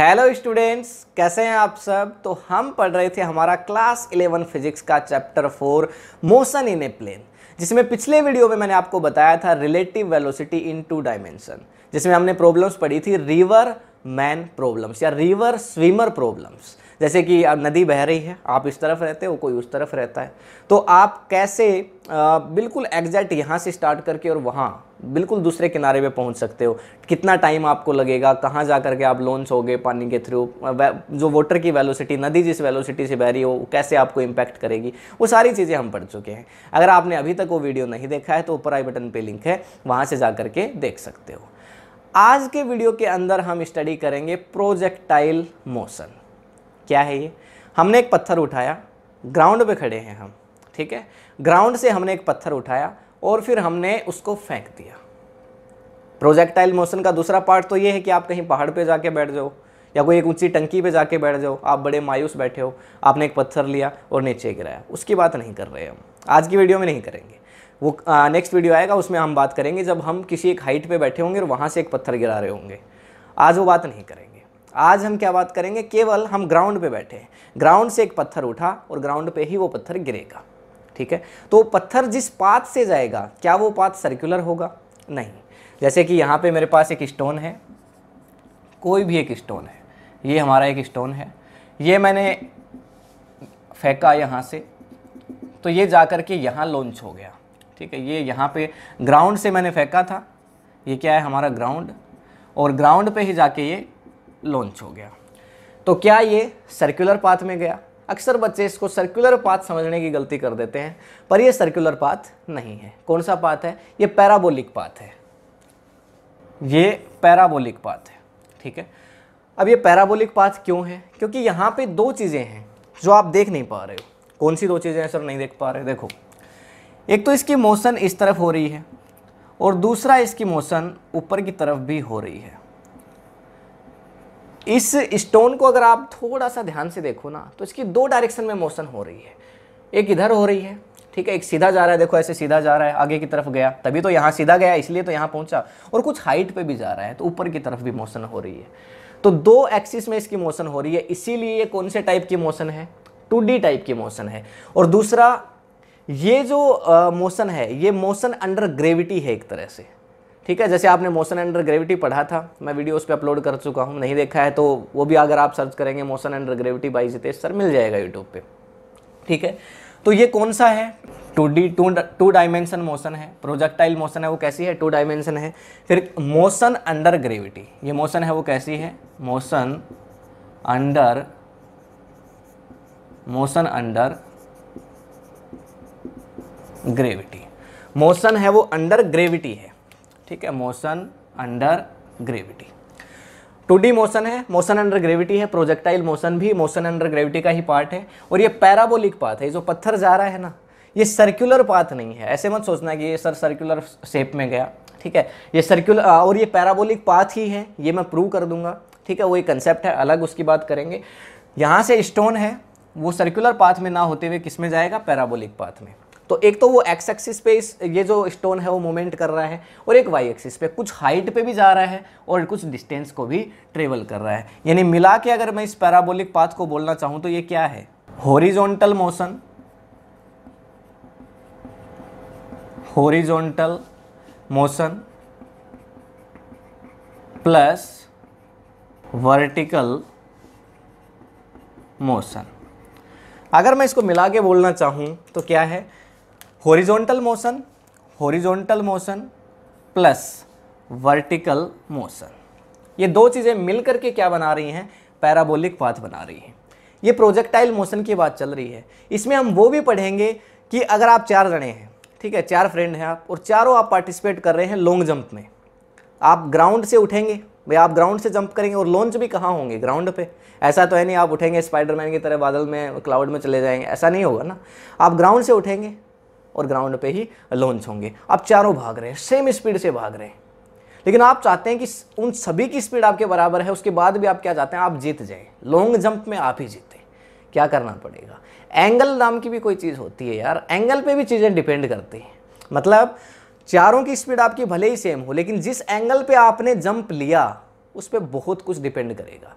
hello students कैसे हैं आप सब तो हम पढ़ रहे थे हमारा क्लास 11 फिजिक्स का chapter 4 motion in a plane जिसमें पिछले वीडियो में मैंने आपको बताया था relative velocity in two dimension जिसमें हमने प्रॉब्लम्स पढ़ी थी रिवर मैन प्रॉब्लम्स या रिवर स्विमर प्रॉब्लम्स जैसे कि नदी बह रही है आप इस तरफ रहते हो कोई उस तरफ रहता है तो आप कैसे आ, बिल्कुल एग्जैक्ट यहाँ से स्टार्ट करके और वहाँ बिल्कुल दूसरे किनारे पे पहुँच सकते हो कितना टाइम आपको लगेगा कहाँ जा करके आप लॉन्च गए पानी के थ्रू जो वाटर की वेलोसिटी नदी जिस वेलोसिटी से बह रही हो कैसे आपको इम्पैक्ट करेगी वो सारी चीज़ें हम पढ़ चुके हैं अगर आपने अभी तक वो वीडियो नहीं देखा है तो ऊपर आई बटन पर लिंक है वहाँ से जा करके देख सकते हो आज के वीडियो के अंदर हम स्टडी करेंगे प्रोजेक्टाइल मोशन क्या है ये हमने एक पत्थर उठाया ग्राउंड पे खड़े हैं हम ठीक है ग्राउंड से हमने एक पत्थर उठाया और फिर हमने उसको फेंक दिया प्रोजेक्टाइल मोशन का दूसरा पार्ट तो ये है कि आप कहीं पहाड़ पे जाके बैठ जाओ या कोई एक ऊंची टंकी पे जाके बैठ जाओ आप बड़े मायूस बैठे हो आपने एक पत्थर लिया और नीचे गिराया उसकी बात नहीं कर रहे हम आज की वीडियो में नहीं करेंगे वो नेक्स्ट वीडियो आएगा उसमें हम बात करेंगे जब हम किसी एक हाइट पर बैठे होंगे और वहाँ से एक पत्थर गिरा रहे होंगे आज वो बात नहीं करेंगे आज हम क्या बात करेंगे केवल हम ग्राउंड पे बैठे ग्राउंड से एक पत्थर उठा और ग्राउंड पे ही वो पत्थर गिरेगा ठीक है तो पत्थर जिस पाथ से जाएगा क्या वो पाथ सर्कुलर होगा नहीं जैसे कि यहाँ पे मेरे पास एक स्टोन है कोई भी एक स्टोन है ये हमारा एक स्टोन है ये मैंने फेंका यहाँ से तो ये जा कर के यहाँ लॉन्च हो गया ठीक है ये यहाँ पर ग्राउंड से मैंने फेंका था ये क्या है हमारा ग्राउंड और ग्राउंड पे ही जाके ये लॉन्च हो गया तो क्या ये सर्कुलर पाथ में गया अक्सर बच्चे इसको सर्कुलर पाथ समझने की गलती कर देते हैं पर यह सर्कुलर पाथ नहीं है कौन सा पाथ है ये पैराबोलिक पाथ है ये पैराबोलिक पाथ है ठीक है अब ये पैराबोलिक पाथ क्यों है क्योंकि यहाँ पे दो चीज़ें हैं जो आप देख नहीं पा रहे हो कौन सी दो चीज़ें हैं सर नहीं देख पा रहे देखो एक तो इसकी मोशन इस तरफ हो रही है और दूसरा इसकी मोशन ऊपर की तरफ भी हो रही है इस स्टोन को अगर आप थोड़ा सा ध्यान से देखो ना तो इसकी दो डायरेक्शन में मोशन हो रही है एक इधर हो रही है ठीक है एक सीधा जा रहा है देखो ऐसे सीधा जा रहा है आगे की तरफ गया तभी तो यहाँ सीधा गया इसलिए तो यहाँ पहुँचा और कुछ हाइट पे भी जा रहा है तो ऊपर की तरफ भी मोशन हो रही है तो दो एक्सिस में इसकी मोशन हो रही है इसीलिए ये कौन से टाइप की मोशन है टू टाइप की मोशन है और दूसरा ये जो मोशन है ये मोशन अंडर ग्रेविटी है एक तरह से ठीक है जैसे आपने मोशन अंडर ग्रेविटी पढ़ा था मैं वीडियो उस पर अपलोड कर चुका हूँ नहीं देखा है तो वो भी अगर आप सर्च करेंगे motion under gravity by Jitesh sir मिल जाएगा यूट्यूब पे ठीक है तो ये कौन सा है two D two two dimension motion है प्रोजेक्टाइल मोशन है वो कैसी है टू डायमेंशन है फिर मोशन अंडर ग्रेविटी ये मोशन है वो कैसी है motion under motion under gravity motion है वो अंडर ग्रेविटी है ठीक है motion under gravity two D motion है मोशन अंडर ग्रेविटी है प्रोजेक्टाइल मोशन भी मोशन अंडर ग्रेविटी का ही पार्ट है और ये पैराबोलिक पाथ है जो पत्थर जा रहा है ना ये सर्कुलर पाथ नहीं है ऐसे मत सोचना कि ये सर सर्कुलर शेप में गया ठीक है ये सर्कुलर और ये पैराबोलिक पाथ ही है ये मैं प्रूव कर दूंगा ठीक है वो एक कंसेप्ट है अलग उसकी बात करेंगे यहाँ से स्टोन है वो सर्कुलर पाथ में ना होते हुए किस में जाएगा पैराबोलिक पाथ में तो एक तो वो एक्स एक्सिस पे इस ये जो स्टोन है वो मोमेंट कर रहा है और एक वाई एक्सिस पे कुछ हाइट पे भी जा रहा है और कुछ डिस्टेंस को भी ट्रेवल कर रहा है यानी मिला के अगर मैं इस पैराबोलिक पाथ को बोलना चाहूँ तो ये क्या है horizontal motion horizontal motion plus vertical motion अगर मैं इसको मिला के बोलना चाहूँ तो क्या है horizontal motion horizontal motion plus vertical motion ये दो चीज़ें मिलकर के क्या बना रही हैं पैराबोलिक पाथ बना रही हैं ये प्रोजेक्टाइल मोशन की बात चल रही है इसमें हम वो भी पढ़ेंगे कि अगर आप चार जने हैं ठीक है चार फ्रेंड हैं आप और चारों आप पार्टिसिपेट कर रहे हैं लॉन्ग जंप में आप ग्राउंड से उठेंगे भाई आप ग्राउंड से जंप करेंगे और लॉन्च भी कहाँ होंगे ग्राउंड पे ऐसा तो है नहीं आप उठेंगे स्पाइडरमैन की तरह बादल में क्लाउड में चले जाएंगे ऐसा नहीं होगा ना आप ग्राउंड से उठेंगे और ग्राउंड पे ही लॉन्च होंगे आप चारों भाग रहे हैं सेम स्पीड से भाग रहे हैं लेकिन आप चाहते हैं कि उन सभी की स्पीड आपके बराबर है उसके बाद भी आप क्या चाहते हैं आप जीत जाएं लॉन्ग जंप में आप ही जीते क्या करना पड़ेगा एंगल नाम की भी कोई चीज़ होती है यार एंगल पे भी चीज़ें डिपेंड करती हैं मतलब चारों की स्पीड आपकी भले ही सेम हो लेकिन जिस एंगल पे आपने जंप लिया उस पर बहुत कुछ डिपेंड करेगा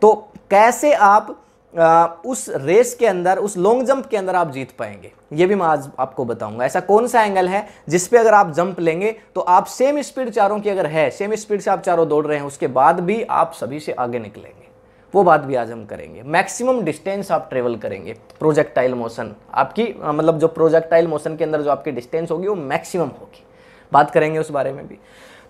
तो कैसे आप आ, उस रेस के अंदर उस लॉन्ग जंप के अंदर आप जीत पाएंगे ये भी मैं आज आपको बताऊंगा ऐसा कौन सा एंगल है जिस पे अगर आप जंप लेंगे तो आप सेम स्पीड चारों की अगर है सेम स्पीड से आप चारों दौड़ रहे हैं उसके बाद भी आप सभी से आगे निकलेंगे वो बात भी आज हम करेंगे मैक्सिमम डिस्टेंस आप ट्रेवल करेंगे प्रोजेक्टाइल मोशन आपकी मतलब जो प्रोजेक्टाइल मोशन के अंदर जो आपकी डिस्टेंस होगी वो मैक्सिमम होगी बात करेंगे उस बारे में भी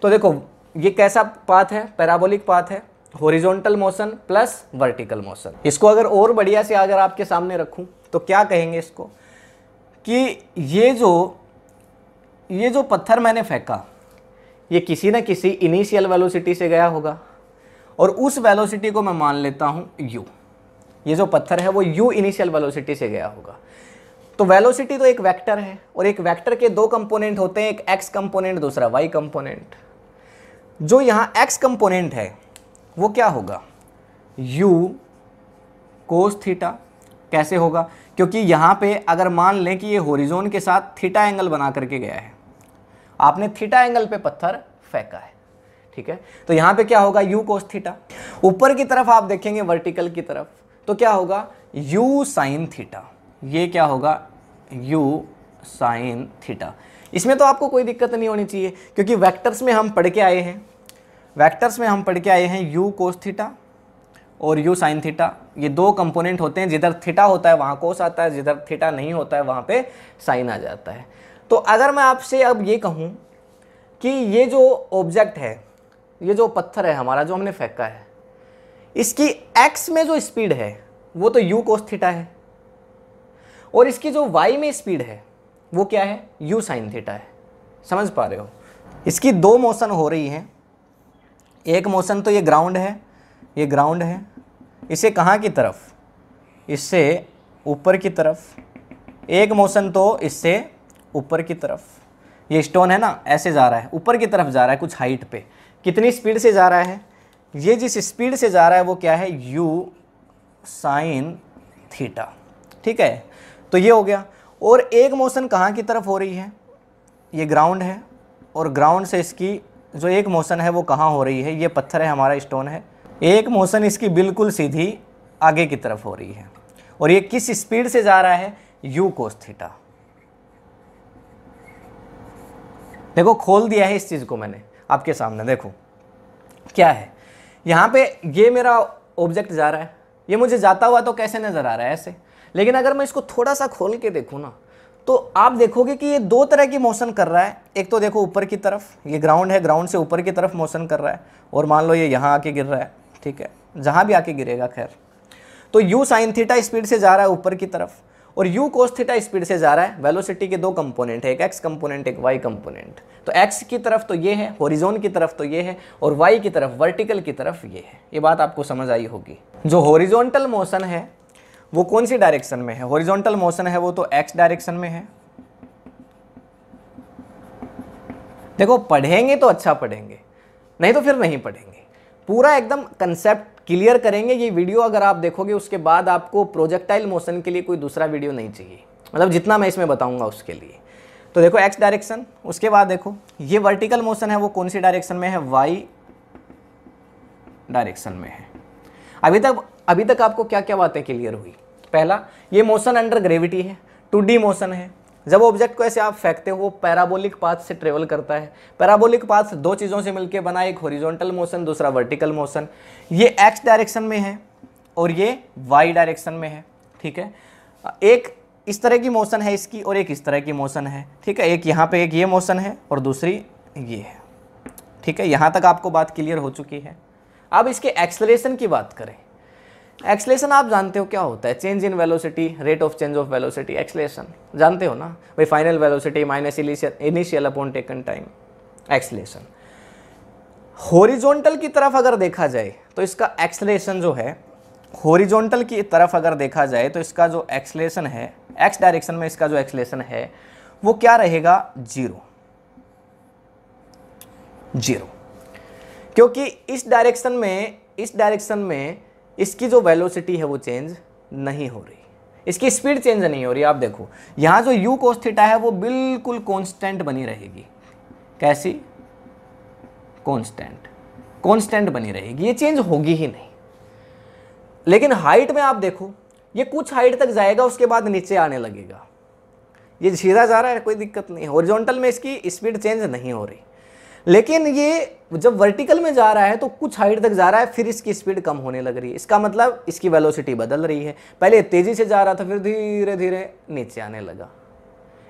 तो देखो ये कैसा पाथ है पैराबोलिक पाथ है horizontal motion plus vertical motion इसको अगर और बढ़िया से अगर आपके सामने रखूं तो क्या कहेंगे इसको कि ये जो ये जो पत्थर मैंने फेंका ये किसी न किसी इनिशियल वेलोसिटी से गया होगा और उस वेलोसिटी को मैं मान लेता हूँ यू ये जो पत्थर है वो यू इनिशियल वेलोसिटी से गया होगा तो वेलोसिटी तो एक वेक्टर है और एक वेक्टर के दो कंपोनेंट होते हैं एक एक्स कंपोनेंट दूसरा वाई कंपोनेंट जो यहाँ एक्स कंपोनेंट है वो क्या होगा u cos थीटा कैसे होगा क्योंकि यहाँ पे अगर मान लें कि ये होरिजोन के साथ थीटा एंगल बना करके गया है आपने थीटा एंगल पे पत्थर फेंका है ठीक है तो यहाँ पे क्या होगा u cos थीटा ऊपर की तरफ आप देखेंगे वर्टिकल की तरफ तो क्या होगा u साइन थीटा ये क्या होगा u साइन थीटा इसमें तो आपको कोई दिक्कत नहीं होनी चाहिए क्योंकि वेक्टर्स में हम पढ़ के आए हैं वेक्टर्स में हम पढ़ के आए हैं यू कोस थीटा और यू साइन थीटा ये दो कंपोनेंट होते हैं जिधर थीटा होता है वहाँ कोस आता है जिधर थीटा नहीं होता है वहाँ पे साइन आ जाता है तो अगर मैं आपसे अब ये कहूँ कि ये जो ऑब्जेक्ट है ये जो पत्थर है हमारा जो हमने फेंका है इसकी एक्स में जो स्पीड है वो तो यू कोस थीटा है और इसकी जो वाई में स्पीड है वो क्या है यू साइन थीटा है समझ पा रहे हो इसकी दो मोशन हो रही हैं एक मोशन तो ये ग्राउंड है ये ग्राउंड है इसे कहाँ की तरफ इससे ऊपर की तरफ एक मोशन तो इससे ऊपर की तरफ ये स्टोन है ना ऐसे जा रहा है ऊपर की तरफ जा रहा है कुछ हाइट पे कितनी स्पीड से जा रहा है ये जिस स्पीड से जा रहा है वो क्या है यू साइन थीटा ठीक है तो ये हो गया और एक मोशन कहाँ की तरफ हो रही है ये ग्राउंड है और ग्राउंड से इसकी जो एक मोशन है वो कहाँ हो रही है ये पत्थर है हमारा स्टोन है एक मोशन इसकी बिल्कुल सीधी आगे की तरफ हो रही है और ये किस स्पीड से जा रहा है यू कोस थीटा देखो खोल दिया है इस चीज़ को मैंने आपके सामने देखो क्या है यहां पे ये मेरा ऑब्जेक्ट जा रहा है ये मुझे जाता हुआ तो कैसे नज़र आ रहा है ऐसे लेकिन अगर मैं इसको थोड़ा सा खोल के देखूँ ना तो आप देखोगे कि ये दो तरह की मोशन कर रहा है एक तो देखो ऊपर की तरफ ये ग्राउंड है ग्राउंड से ऊपर की तरफ मोशन कर रहा है और मान लो ये यहाँ आके गिर रहा है ठीक है जहाँ भी आके गिरेगा खैर तो यू साइन थीटा स्पीड से जा रहा है ऊपर की तरफ और यू कोस थीटा स्पीड से जा रहा है वेलोसिटी के दो कंपोनेंट है एक एक्स कंपोनेंट एक वाई कंपोनेंट तो एक्स की तरफ तो ये है होरिजोन की तरफ तो ये है और वाई की तरफ वर्टिकल की तरफ ये है ये बात आपको समझ आई होगी जो होरिजोनटल मोशन है वो कौन सी डायरेक्शन में है हॉरिजॉन्टल मोशन है वो तो एक्स डायरेक्शन में है देखो पढ़ेंगे तो अच्छा पढ़ेंगे नहीं तो फिर नहीं पढ़ेंगे पूरा एकदम कंसेप्ट क्लियर करेंगे ये वीडियो अगर आप देखोगे उसके बाद आपको प्रोजेक्टाइल मोशन के लिए कोई दूसरा वीडियो नहीं चाहिए मतलब जितना मैं इसमें बताऊंगा उसके लिए तो देखो एक्स डायरेक्शन उसके बाद देखो ये वर्टिकल मोशन है वो कौन सी डायरेक्शन में है वाई डायरेक्शन में है अभी तक अभी तक आपको क्या क्या बातें क्लियर हुई पहला ये मोशन अंडर ग्रेविटी है टू डी मोशन है जब ऑब्जेक्ट को ऐसे आप फेंकते हो वो पैराबोलिक पाथ से ट्रेवल करता है पैराबोलिक पाथ दो चीज़ों से मिलकर बना एक हॉरिजॉन्टल मोशन दूसरा वर्टिकल मोशन ये एक्स डायरेक्शन में है और ये वाई डायरेक्शन में है ठीक है एक इस तरह की मोशन है इसकी और एक इस तरह की मोशन है ठीक है एक यहाँ पे एक ये मोशन है और दूसरी ये है ठीक है यहाँ तक आपको बात क्लियर हो चुकी है अब इसके एक्सलेशन की बात करें एक्सलेशन आप जानते हो क्या होता है change in velocity rate of change of velocity acceleration जानते हो ना भाई final velocity minus initial upon taken time acceleration horizontal की तरफ अगर देखा जाए तो इसका एक्सलेशन जो है होरिजोनटल की तरफ अगर देखा जाए तो इसका जो एक्सलेशन है एक्स डायरेक्शन में इसका जो एक्सलेशन है वो क्या रहेगा जीरो जीरो क्योंकि इस डायरेक्शन में इस डायरेक्शन में इसकी जो वेलोसिटी है वो चेंज नहीं हो रही इसकी स्पीड चेंज नहीं हो रही आप देखो यहाँ जो यू कोस्थिटा थीटा है वो बिल्कुल कॉन्स्टेंट बनी रहेगी कैसी कॉन्स्टेंट कॉन्स्टेंट बनी रहेगी ये चेंज होगी ही नहीं लेकिन हाइट में आप देखो ये कुछ हाइट तक जाएगा उसके बाद नीचे आने लगेगा ये सीधा जा रहा है कोई दिक्कत नहीं हॉरिजॉन्टल में इसकी स्पीड चेंज नहीं हो रही लेकिन ये जब वर्टिकल में जा रहा है तो कुछ हाइट तक जा रहा है फिर इसकी स्पीड कम होने लग रही है इसका मतलब इसकी वेलोसिटी बदल रही है पहले तेज़ी से जा रहा था फिर धीरे धीरे नीचे आने लगा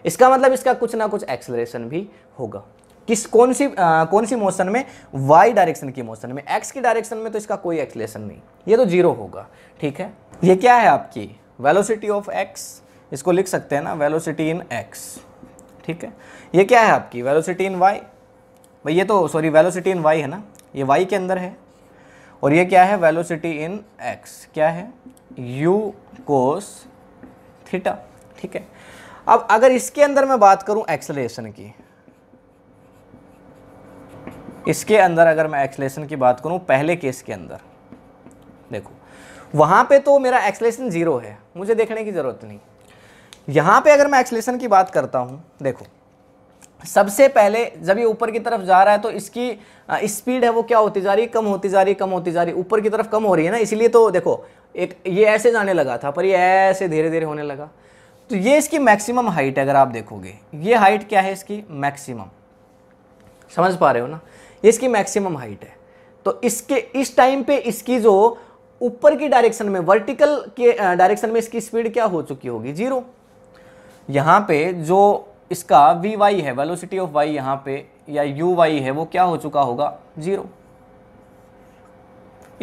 इसका मतलब इसका कुछ ना कुछ एक्सलरेशन भी होगा किस कौन सी आ, कौन सी मोशन में वाई डायरेक्शन की मोशन में एक्स की डायरेक्शन में तो इसका कोई एक्सलेशन नहीं ये तो जीरो होगा ठीक है ये क्या है आपकी वेलोसिटी ऑफ एक्स इसको लिख सकते हैं ना वेलोसिटी इन एक्स ठीक है ये क्या है आपकी वेलोसिटी इन वाई भाई ये तो सॉरी वेलोसिटी इन वाई है ना ये वाई के अंदर है और ये क्या है वेलोसिटी इन एक्स क्या है यू कोस थीटा ठीक है अब अगर इसके अंदर मैं बात करूं एक्सलेशन की इसके अंदर अगर मैं एक्सलेशन की बात करूं पहले केस के अंदर देखो वहां पे तो मेरा एक्सलेशन ज़ीरो है मुझे देखने की ज़रूरत नहीं यहाँ पे अगर मैं एक्सलेशन की बात करता हूँ देखो सबसे पहले जब ये ऊपर की तरफ जा रहा है तो इसकी स्पीड है वो क्या होती जा रही है कम होती जा रही है कम होती जा रही है ऊपर की तरफ कम हो रही है ना इसलिए तो देखो एक ये ऐसे जाने लगा था पर ये ऐसे धीरे धीरे होने लगा तो ये इसकी मैक्सिमम हाइट है अगर आप देखोगे ये हाइट क्या है इसकी मैक्सिमम समझ पा रहे हो ना ये इसकी मैक्सिमम हाइट है तो इसके इस टाइम पे इसकी जो ऊपर की डायरेक्शन में वर्टिकल के डायरेक्शन में इसकी स्पीड क्या हो चुकी होगी जीरो यहाँ पे जो इसका वी वाई है वेलोसिटी ऑफ वाई यहाँ पे या यू वाई है वो क्या हो चुका होगा जीरो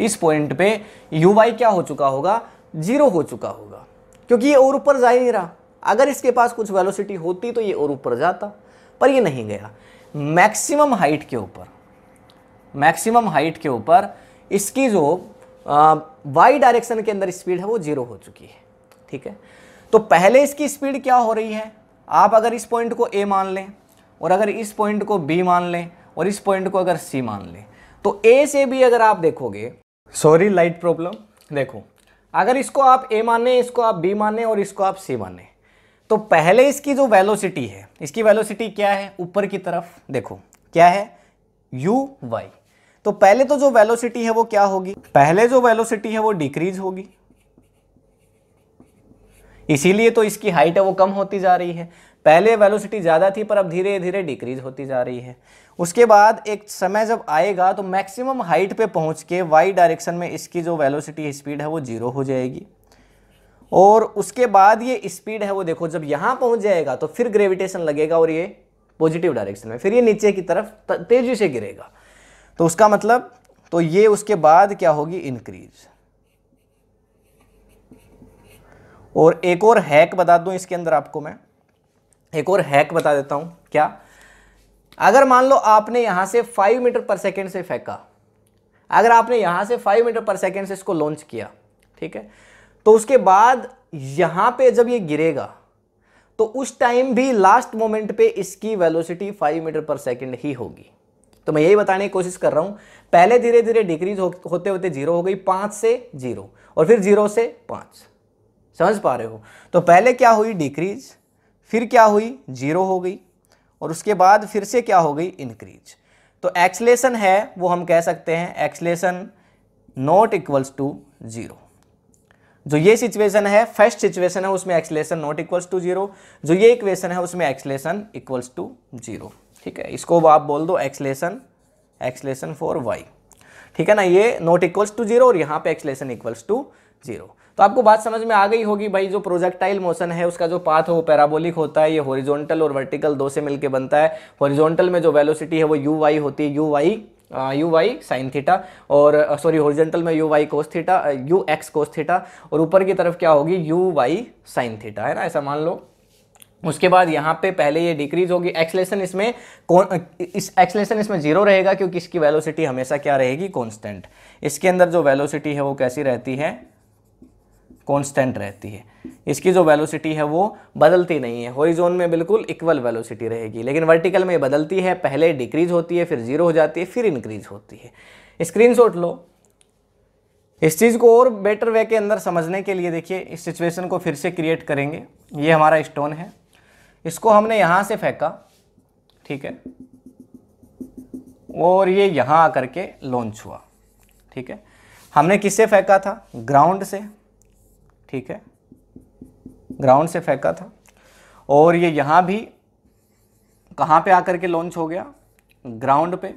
इस पॉइंट पे यू वाई क्या हो चुका होगा जीरो हो चुका होगा क्योंकि ये और ऊपर जा ही नहीं रहा अगर इसके पास कुछ वेलोसिटी होती तो ये और ऊपर जाता पर ये नहीं गया मैक्सिमम हाइट के ऊपर मैक्सिमम हाइट के ऊपर इसकी जो वाई डायरेक्शन के अंदर स्पीड है वो जीरो हो चुकी है ठीक है तो पहले इसकी स्पीड क्या हो रही है आप अगर इस पॉइंट को ए मान लें और अगर इस पॉइंट को बी मान लें और इस पॉइंट को अगर सी मान लें तो ए से बी अगर आप देखोगे सॉरी लाइट प्रॉब्लम देखो अगर इसको आप ए माने इसको आप बी माने और इसको आप सी माने तो पहले इसकी जो वेलोसिटी है इसकी वेलोसिटी क्या है ऊपर की तरफ देखो क्या है यू वाई तो पहले तो जो वेलोसिटी है वो क्या होगी पहले जो वेलोसिटी है वो डिक्रीज होगी इसीलिए तो इसकी हाइट है वो कम होती जा रही है पहले वेलोसिटी ज़्यादा थी पर अब धीरे धीरे डिक्रीज होती जा रही है उसके बाद एक समय जब आएगा तो मैक्सिमम हाइट पे पहुंच के वाई डायरेक्शन में इसकी जो वेलोसिटी स्पीड है वो जीरो हो जाएगी और उसके बाद ये स्पीड है वो देखो जब यहाँ पहुँच जाएगा तो फिर ग्रेविटेशन लगेगा और ये पॉजिटिव डायरेक्शन में फिर ये नीचे की तरफ तेज़ी से गिरेगा तो उसका मतलब तो ये उसके बाद क्या होगी इंक्रीज़ और एक और हैक बता दूं इसके अंदर आपको मैं एक और हैक बता देता हूं क्या अगर मान लो आपने यहां से फाइव मीटर पर सेकेंड से फेंका अगर आपने यहां से फाइव मीटर पर सेकेंड से इसको लॉन्च किया ठीक है तो उसके बाद यहां पे जब ये गिरेगा तो उस टाइम भी लास्ट मोमेंट पे इसकी velocity five metre per second ही होगी तो मैं यही बताने की कोशिश कर रहा हूं पहले धीरे धीरे डिक्रीज हो, होते होते जीरो हो गई पांच से जीरो और फिर जीरो से पांच समझ पा रहे हो तो पहले क्या हुई डिक्रीज फिर क्या हुई जीरो हो गई और उसके बाद फिर से क्या हो गई इंक्रीज तो एक्सलेशन है वो हम कह सकते हैं acceleration not equals to zero जो ये सिचुएशन है फर्स्ट सिचुएशन है उसमें acceleration not equals to zero जो ये इक्वेशन है उसमें एक्सलेशन इक्वल्स टू जीरो ठीक है इसको आप बोल दो एक्सलेशन एक्सलेशन फॉर वाई ठीक है ना ये नॉट इक्वल्स टू जीरो और यहाँ पे एक्सलेशन इक्वल्स टू जीरो तो आपको बात समझ में आ गई होगी भाई जो प्रोजेक्टाइल मोशन है उसका जो पाथ है वो पैराबोलिक होता है ये हॉरिजॉन्टल और वर्टिकल दो से मिलकर बनता है हॉरिजॉन्टल में जो वेलोसिटी है वो यू वाई होती है U Y U Y sine theta और सॉरी हॉरिजॉन्टल में U Y cos theta U X cos theta और ऊपर की तरफ क्या होगी यू वाई साइन थीटा है ना ऐसा मान लो उसके बाद यहाँ पे पहले ये डिक्रीज होगी एक्सलेशन इसमें इस एक्सलेशन इसमें जीरो रहेगा क्योंकि इसकी वेलोसिटी हमेशा क्या रहेगी कांस्टेंट इसके अंदर जो वेलोसिटी है वो कैसी रहती है कांस्टेंट रहती है इसकी जो वेलोसिटी है वो बदलती नहीं है जोन में बिल्कुल इक्वल वेलोसिटी रहेगी लेकिन वर्टिकल में बदलती है पहले डिक्रीज होती है फिर जीरो हो जाती है फिर इंक्रीज होती है स्क्रीनशॉट लो इस चीज़ को और बेटर वे के अंदर समझने के लिए देखिए इस सिचुएशन को फिर से क्रिएट करेंगे ये हमारा स्टोन है इसको हमने यहाँ से फेंका ठीक है और ये यहाँ आकर के लॉन्च हुआ ठीक है हमने किससे फेंका था ग्राउंड से ठीक है ग्राउंड से फेंका था और ये यहाँ भी कहाँ पे आकर के लॉन्च हो गया ग्राउंड पे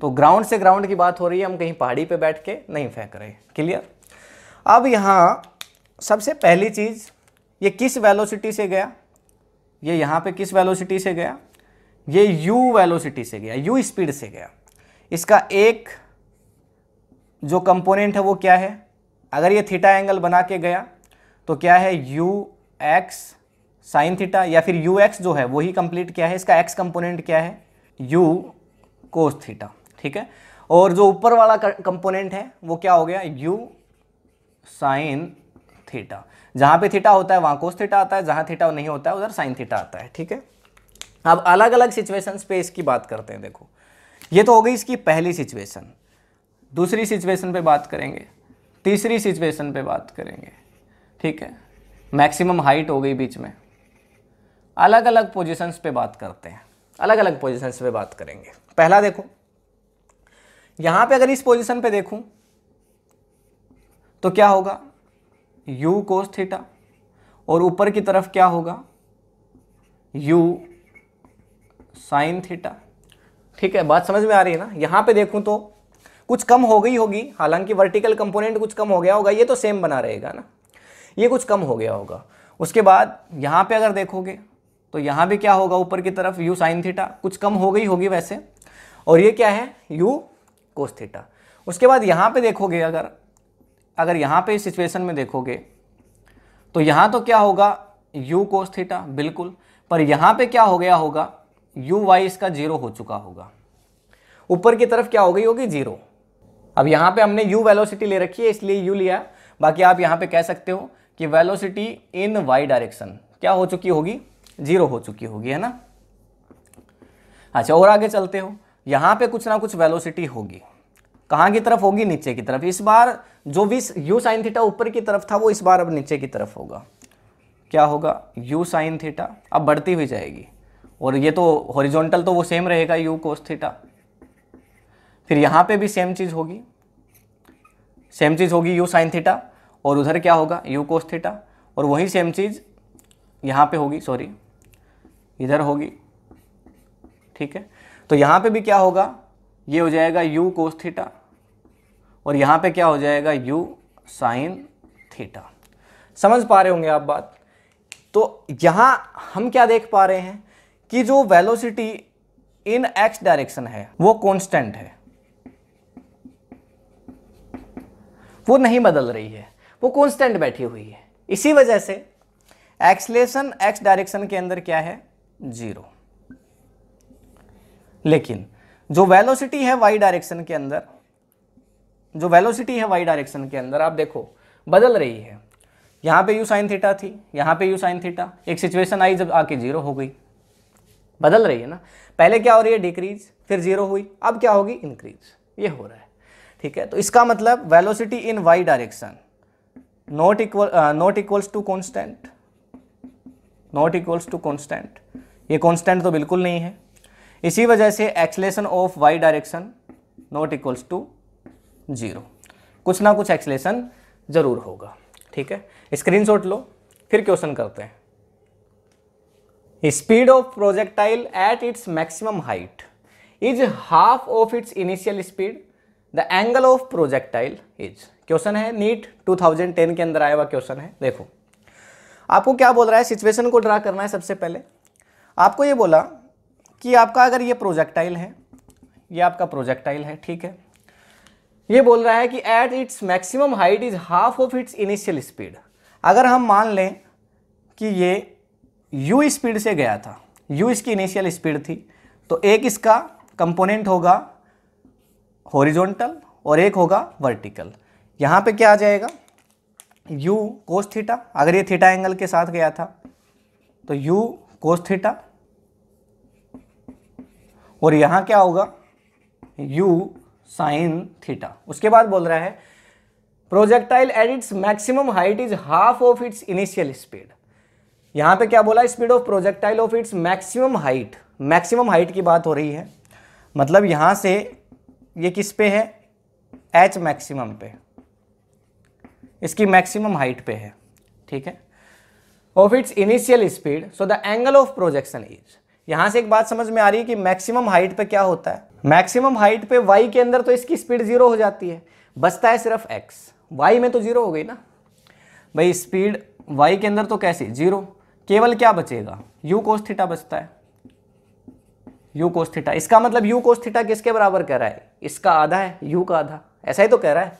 तो ग्राउंड से ग्राउंड की बात हो रही है हम कहीं पहाड़ी पे बैठ के नहीं फेंक रहे क्लियर अब यहाँ सबसे पहली चीज़ ये किस वेलोसिटी से गया ये यहाँ पे किस वेलोसिटी से गया ये u वेलोसिटी से गया u स्पीड से गया इसका एक जो कंपोनेंट है वो क्या है अगर ये थीटा एंगल बना के गया तो क्या है यू एक्स साइन थीटा या फिर यू एक्स जो है वही कंप्लीट क्या है इसका एक्स कंपोनेंट क्या है यू कोस थीटा ठीक है और जो ऊपर वाला कंपोनेंट है वो क्या हो गया यू साइन थीटा जहाँ पे थीटा होता है वहाँ कोस थीटा आता है जहाँ थीटा नहीं होता है उधर साइन थीटा आता है ठीक है अब अलग अलग सिचुएशंस पे इसकी बात करते हैं देखो ये तो हो गई इसकी पहली सिचुएशन दूसरी सिचुएशन पे बात करेंगे तीसरी सिचुएशन पे बात करेंगे ठीक है मैक्सिमम हाइट हो गई बीच में अलग अलग पोजीशंस पे बात करते हैं अलग अलग पोजीशंस पे बात करेंगे पहला देखो यहां पे अगर इस पोजीशन पे देखूं तो क्या होगा u कोस थीटा और ऊपर की तरफ क्या होगा u साइन थीटा ठीक है बात समझ में आ रही है ना यहां पे देखूं तो कुछ कम हो गई होगी हालांकि वर्टिकल कंपोनेंट कुछ कम हो गया होगा ये तो सेम बना रहेगा ना ये कुछ कम हो गया होगा उसके बाद यहाँ पे अगर देखोगे तो यहाँ भी क्या होगा ऊपर की तरफ यू साइन थीटा कुछ कम हो गई होगी वैसे और ये क्या है यू कोस थीटा उसके बाद यहाँ पे देखोगे अगर अगर यहाँ पे इस सिचुएशन में देखोगे तो यहाँ तो क्या होगा यू कोस थीटा बिल्कुल पर यहाँ पे क्या हो गया होगा यू वाई इसका जीरो हो चुका होगा ऊपर की तरफ क्या हो गई होगी जीरो अब यहाँ पे हमने u वेलोसिटी ले रखी है इसलिए u लिया बाकी आप यहाँ पे कह सकते हो कि वेलोसिटी इन y डायरेक्शन क्या हो चुकी होगी जीरो हो चुकी होगी है ना अच्छा और आगे चलते हो यहाँ पे कुछ ना कुछ वेलोसिटी होगी कहाँ की तरफ होगी नीचे की तरफ इस बार जो भी u साइन थीटा ऊपर की तरफ था वो इस बार अब नीचे की तरफ होगा क्या होगा u साइन थीटा अब बढ़ती हुई जाएगी और ये तो हॉरिजॉन्टल तो वो सेम रहेगा u कोस थीटा फिर यहाँ पे भी सेम चीज़ होगी सेम चीज़ होगी यू साइन थीटा और उधर क्या होगा यू कोस थीटा और वही सेम चीज़ यहाँ पे होगी सॉरी इधर होगी ठीक है तो यहाँ पे भी क्या होगा ये हो जाएगा यू कोस थीटा और यहाँ पे क्या हो जाएगा यू साइन थीटा समझ पा रहे होंगे आप बात तो यहाँ हम क्या देख पा रहे हैं कि जो वेलोसिटी इन एक्स डायरेक्शन है वो कॉन्स्टेंट है वो नहीं बदल रही है वो कॉन्स्टेंट बैठी हुई है इसी वजह से एक्सलेशन एक्स डायरेक्शन के अंदर क्या है जीरो लेकिन जो वेलोसिटी है वाई डायरेक्शन के अंदर जो वेलोसिटी है वाई डायरेक्शन के अंदर आप देखो बदल रही है यहां पे यू साइन थीटा थी यहां पे यू साइन थीटा एक सिचुएशन आई जब आके जीरो हो गई बदल रही है ना पहले क्या हो रही है डिक्रीज फिर जीरो हुई अब क्या होगी इंक्रीज ये हो रहा है ठीक है तो इसका मतलब velocity in Y direction not equal not equals to constant not equals to constant ये कॉन्स्टेंट तो बिल्कुल नहीं है इसी वजह से acceleration of Y direction not equals to zero कुछ ना कुछ एक्सलेशन जरूर होगा ठीक है शॉट लो फिर क्वेश्चन करते हैं speed of projectile at its maximum height is half of its initial speed the angle of projectile is question है नीट 2010 के अंदर आया हुआ क्वेश्चन है देखो आपको क्या बोल रहा है सिचुएशन को ड्रा करना है सबसे पहले आपको ये बोला कि आपका अगर ये प्रोजेक्टाइल है ये आपका प्रोजेक्टाइल है ठीक है ये बोल रहा है कि at its maximum height is half of its initial speed अगर हम मान लें कि ये यू स्पीड से गया था यू इसकी इनिशियल स्पीड थी तो एक इसका कंपोनेंट होगा हॉरिजॉन्टल और एक होगा वर्टिकल यहाँ पे क्या आ जाएगा u cos थीटा अगर ये थीटा एंगल के साथ गया था तो u cos थीटा और यहाँ क्या होगा u साइन थीटा उसके बाद बोल रहा है projectile at its maximum height is half of its initial speed यहाँ पे क्या बोला speed of projectile of its maximum height maximum height की बात हो रही है मतलब यहाँ से ये किस पे है एच मैक्सिमम पे इसकी मैक्सिमम हाइट पे है ठीक है of its initial speed so the angle of projection is यहां से एक बात समझ में आ रही है कि मैक्सिमम हाइट पे क्या होता है मैक्सिमम हाइट पे वाई के अंदर तो इसकी स्पीड जीरो हो जाती है बचता है सिर्फ एक्स वाई में तो जीरो हो गई ना भाई स्पीड वाई के अंदर तो कैसे जीरो केवल क्या बचेगा यू कोस थीटा बचता है यू कोस थीटा इसका मतलब यू कोस थीटा किसके बराबर कह रहा है इसका आधा है यू का आधा ऐसा ही तो कह रहा है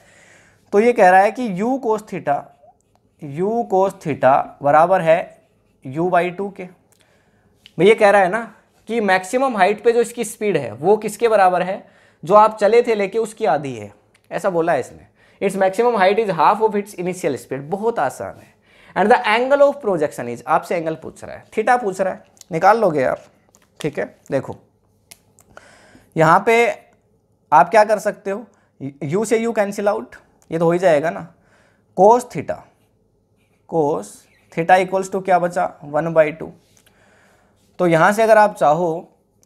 तो ये कह रहा है कि U cos theta you cos theta बराबर है यू बाई टू के ये कह रहा है ना कि मैक्सिमम हाइट पे जो इसकी स्पीड है वो किसके बराबर है जो आप चले थे लेके उसकी आधी है ऐसा बोला है इसने its maximum height is half of its initial speed बहुत आसान है and the angle of projection is आपसे एंगल पूछ रहा है थीटा पूछ रहा है निकाल लोगे यार ठीक है देखो यहाँ पे आप क्या कर सकते हो यू से यू कैंसिल आउट ये तो हो ही जाएगा ना cos theta cos theta equals to क्या बचा वन बाई टू तो यहां से अगर आप चाहो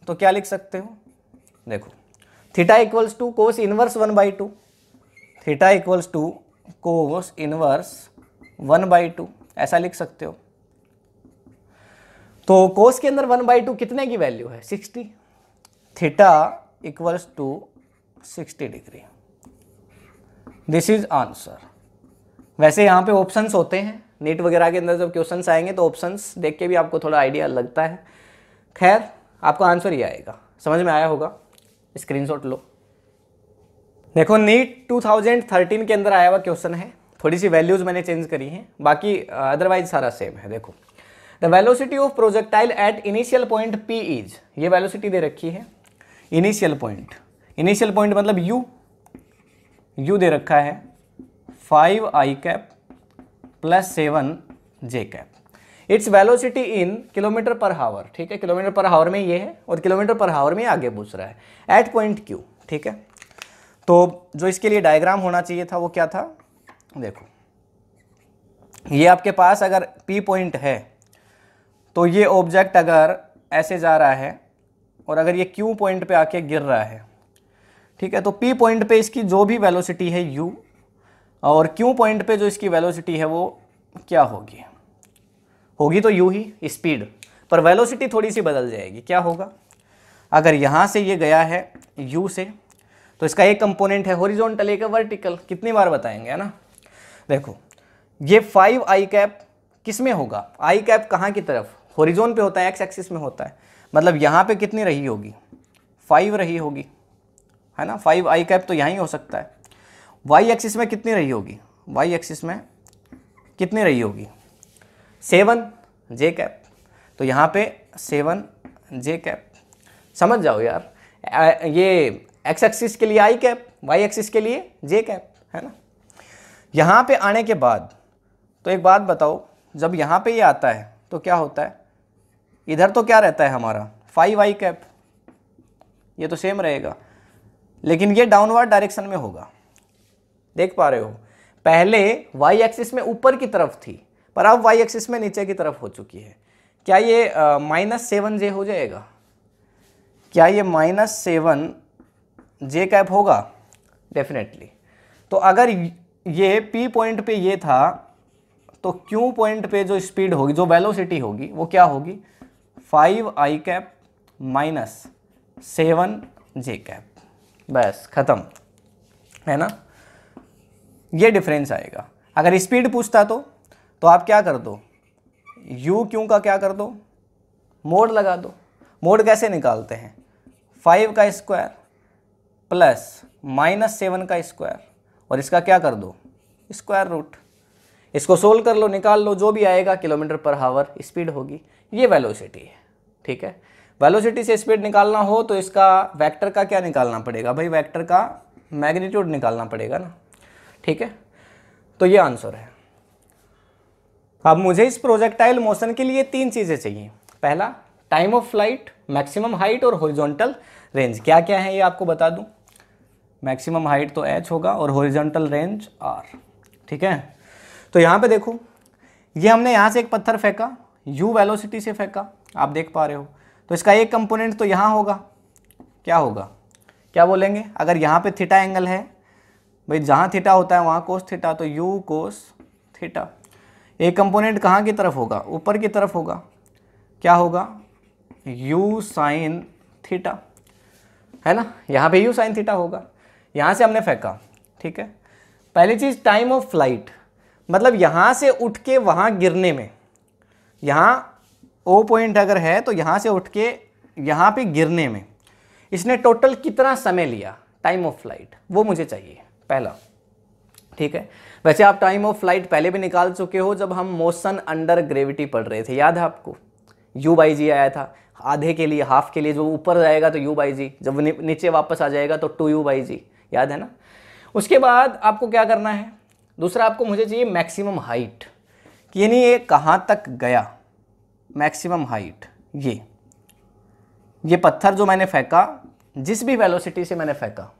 तो क्या लिख सकते हो देखो theta equals to cos inverse one by two theta equals to cos inverse one by two ऐसा लिख सकते हो तो कोस के अंदर वन बाई टू कितने की वैल्यू है sixty theta equals to 60 degree this is answer वैसे यहाँ पे ऑप्शंस होते हैं नेट वगैरह के अंदर जब क्वेश्चंस आएंगे तो ऑप्शंस देख के भी आपको थोड़ा आइडिया लगता है खैर आपका आंसर ही आएगा समझ में आया होगा स्क्रीनशॉट लो देखो नीट 2013 के अंदर आया हुआ क्वेश्चन है थोड़ी सी वैल्यूज़ मैंने चेंज करी हैं बाकी अदरवाइज uh, सारा सेम है देखो the velocity of projectile at initial point P is ये वेलोसिटी दे रखी है इनिशियल पॉइंट इनिशियल पॉइंट मतलब यू यू दे रखा है five I cap plus seven J cap it's velocity in kilometer per hour ठीक है किलोमीटर पर हावर में ये है और किलोमीटर पर हावर में आगे पूछ रहा है एट पॉइंट क्यू ठीक है तो जो इसके लिए डायग्राम होना चाहिए था वो क्या था देखो ये आपके पास अगर पी पॉइंट है तो ये ऑब्जेक्ट अगर ऐसे जा रहा है और अगर ये क्यू पॉइंट पे आके गिर रहा है ठीक है तो पी पॉइंट पे इसकी जो भी वेलोसिटी है यू और क्यू पॉइंट पे जो इसकी वेलोसिटी है वो क्या होगी होगी तो यू ही स्पीड पर वेलोसिटी थोड़ी सी बदल जाएगी क्या होगा अगर यहाँ से ये गया है यू से तो इसका एक कंपोनेंट है हॉरिजॉन्टल एक वर्टिकल कितनी बार बताएंगे है ना देखो ये फाइव आई कैप किस में होगा आई कैप कहाँ की तरफ हॉरिजॉन पे होता है एक्स एक्सिस में होता है मतलब यहाँ पे कितनी रही होगी फाइव रही होगी है ना फाइव आई कैप तो यहाँ ही हो सकता है वाई एक्सिस में कितनी रही होगी वाई एक्सिस में कितनी रही होगी सेवन जे कैप तो यहाँ पे सेवन जे कैप समझ जाओ यार आ, ये एक्स एक्सिस के लिए आई कैप वाई एक्सिस के लिए जे कैप है ना यहाँ पे आने के बाद तो एक बात बताओ जब यहाँ पे ये यह आता है तो क्या होता है इधर तो क्या रहता है हमारा फाइव आई कैप ये तो सेम रहेगा लेकिन ये डाउनवर्ड डायरेक्शन में होगा देख पा रहे हो पहले वाई एक्सिस में ऊपर की तरफ थी पर अब वाई एक्सिस में नीचे की तरफ हो चुकी है क्या ये माइनस सेवन जे हो जाएगा क्या ये माइनस सेवन जे कैप होगा डेफिनेटली तो अगर ये पी पॉइंट पे ये था तो क्यू पॉइंट पे जो स्पीड होगी जो वेलोसिटी होगी वो क्या होगी फाइव आई cap minus seven J cap बस ख़त्म है ना ये डिफरेंस आएगा अगर स्पीड पूछता तो तो आप क्या कर दो यू क्यों का क्या कर दो मोड लगा दो मोड कैसे निकालते हैं फाइव का स्क्वायर प्लस माइनस सेवन का स्क्वायर और इसका क्या कर दो स्क्वायर रूट इसको सोल्व कर लो निकाल लो जो भी आएगा किलोमीटर पर हावर स्पीड होगी ये वेलोसिटी है ठीक है वेलोसिटी से स्पीड निकालना हो तो इसका वेक्टर का क्या निकालना पड़ेगा भाई वेक्टर का मैग्नीट्यूड निकालना पड़ेगा ना ठीक है तो ये आंसर है अब मुझे इस प्रोजेक्टाइल मोशन के लिए तीन चीज़ें चाहिए पहला time of flight maximum height और हॉरिजॉन्टल रेंज क्या क्या है ये आपको बता दूं मैक्सिमम हाइट तो एच होगा और हॉरिजॉन्टल रेंज आर ठीक है तो यहाँ पे देखो ये हमने यहाँ से एक पत्थर फेंका यू वेलोसिटी से फेंका आप देख पा रहे हो तो इसका एक कंपोनेंट तो यहाँ होगा क्या होगा क्या बोलेंगे अगर यहाँ पे थीटा एंगल है भाई जहाँ थीटा होता है वहाँ कोस थीटा तो यू कोस थीटा एक कंपोनेंट कहाँ की तरफ होगा ऊपर की तरफ होगा क्या होगा यू साइन थीटा है ना यहाँ पे यू साइन थीटा होगा यहाँ से हमने फेंका ठीक है पहली चीज़ टाइम ऑफ फ्लाइट मतलब यहाँ से उठ के वहाँ गिरने में यहाँ ओ पॉइंट अगर है तो यहाँ से उठ के यहाँ पे गिरने में इसने टोटल कितना समय लिया टाइम ऑफ फ्लाइट वो मुझे चाहिए पहला ठीक है वैसे आप टाइम ऑफ फ्लाइट पहले भी निकाल चुके हो जब हम मोशन अंडर ग्रेविटी पढ़ रहे थे याद है आपको यू बाई जी आया था आधे के लिए हाफ के लिए जो ऊपर जाएगा तो यू बाई जी जब नीचे वापस आ जाएगा तो टू यू बाई जी याद है ना उसके बाद आपको क्या करना है दूसरा आपको मुझे चाहिए मैक्सिमम हाइट कि यानी ये कहाँ तक गया मैक्सिमम हाइट ये ये पत्थर जो मैंने फेंका जिस भी वेलोसिटी से मैंने फेंका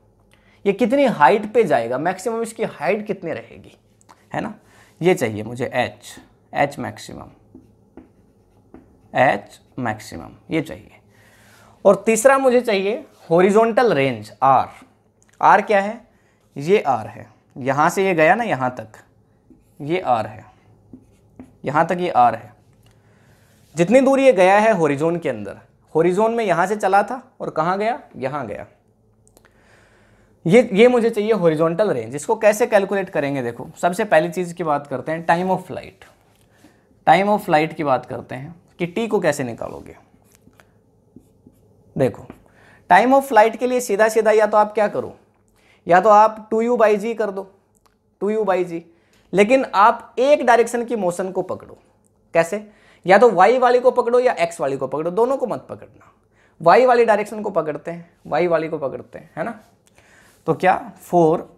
ये कितनी हाइट पे जाएगा मैक्सिमम इसकी हाइट कितनी रहेगी है ना ये चाहिए मुझे H H maximum H maximum ये चाहिए और तीसरा मुझे चाहिए हॉरिजॉन्टल रेंज आर आर क्या है ये आर है यहाँ से ये गया ना यहाँ तक ये आर है यहाँ तक ये आर है जितनी दूर ये गया है होरिजोन के अंदर होरिजोन में यहां से चला था और कहां गया यहां गया ये ये मुझे चाहिए होरिजोनटल रेंज इसको कैसे कैलकुलेट करेंगे देखो सबसे पहली चीज़ की बात करते हैं time of flight time of flight की बात करते हैं कि टी को कैसे निकालोगे देखो टाइम ऑफ फ्लाइट के लिए सीधा सीधा या तो आप क्या करो या तो आप टू यू बाई जी कर दो टू यू बाई जी लेकिन आप एक डायरेक्शन की मोशन को पकड़ो कैसे या तो वाई वाली को पकड़ो या एक्स वाली को पकड़ो दोनों को मत पकड़ना वाई वाली डायरेक्शन को पकड़ते हैं वाई वाली को पकड़ते हैं है ना तो क्या for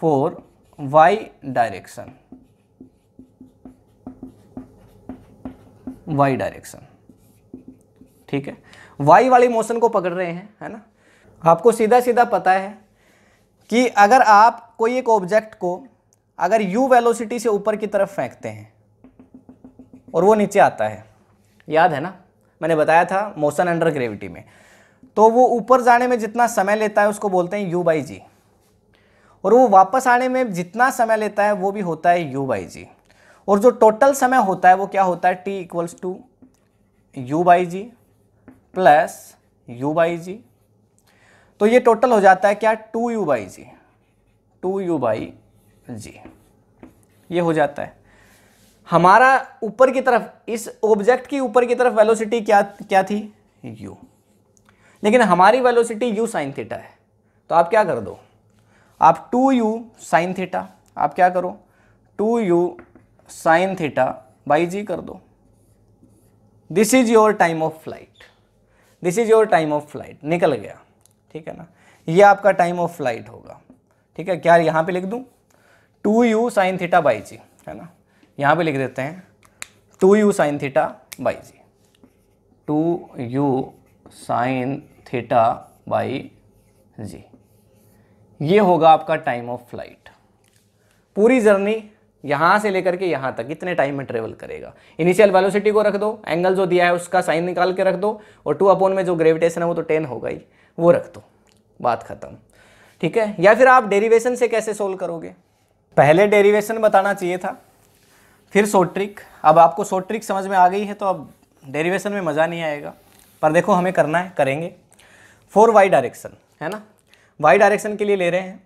for Y direction Y direction ठीक है वाई वाली मोशन को पकड़ रहे हैं है ना आपको सीधा सीधा पता है कि अगर आप कोई एक ऑब्जेक्ट को अगर यू वेलोसिटी से ऊपर की तरफ फेंकते हैं और वो नीचे आता है याद है ना मैंने बताया था मोशन अंडर ग्रेविटी में तो वो ऊपर जाने में जितना समय लेता है उसको बोलते हैं यू बाई जी और वो वापस आने में जितना समय लेता है वो भी होता है यू बाई जी और जो टोटल समय होता है वो क्या होता है T equals to you by G plus U by G तो ये टोटल हो जाता है क्या two you by ji two you by जी ये हो जाता है हमारा ऊपर की तरफ इस ऑब्जेक्ट की ऊपर की तरफ वेलोसिटी क्या क्या थी यू लेकिन हमारी वेलोसिटी यू साइन थीटा है तो आप क्या कर दो आप टू यू साइन थीटा आप क्या करो two you sine theta by G कर दो this is your time of flight this is your time of flight निकल गया ठीक है ना ये आपका टाइम ऑफ फ्लाइट होगा ठीक है क्या यहाँ पे लिख दूँ two you sine theta by जी है ना यहाँ पे लिख देते हैं two you sine theta by ji two you sine theta by जी ये होगा आपका टाइम ऑफ फ्लाइट पूरी जर्नी यहाँ से लेकर के यहाँ तक इतने टाइम में ट्रेवल करेगा इनिशियल वेलोसिटी को रख दो एंगल जो दिया है उसका साइन निकाल के रख दो और टू अपोन में जो ग्रेविटेशन है वो तो टेन होगा ही वो रख दो बात खत्म ठीक है या फिर आप डेरिवेशन से कैसे सोल्व करोगे पहले डेरिवेशन बताना चाहिए था फिर शॉर्ट ट्रिक अब आपको शॉर्ट ट्रिक समझ में आ गई है तो अब डेरिवेशन में मज़ा नहीं आएगा पर देखो हमें करना है करेंगे फोर वाई डायरेक्शन है ना वाई डायरेक्शन के लिए ले रहे हैं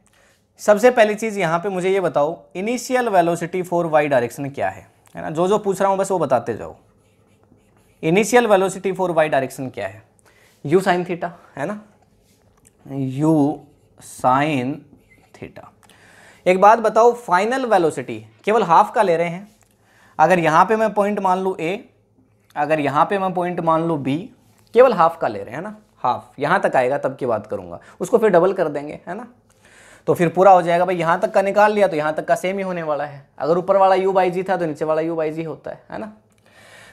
सबसे पहली चीज़ यहाँ पे मुझे ये बताओ initial velocity for Y direction क्या है है ना जो जो पूछ रहा हूँ बस वो बताते जाओ initial velocity for Y direction क्या है यू साइन थीटा है ना यू साइन थीटा एक बात बताओ फाइनल वेलोसिटी केवल हाफ का ले रहे हैं अगर यहाँ पे मैं पॉइंट मान लूँ ए अगर यहाँ पे मैं पॉइंट मान लूँ बी केवल हाफ का ले रहे हैं ना हाफ यहाँ तक आएगा तब की बात करूँगा उसको फिर डबल कर देंगे है ना तो फिर पूरा हो जाएगा भाई यहाँ तक का निकाल लिया तो यहाँ तक का सेम ही होने वाला है अगर ऊपर वाला यू बाई जी था तो नीचे वाला यू बाई जी होता है है ना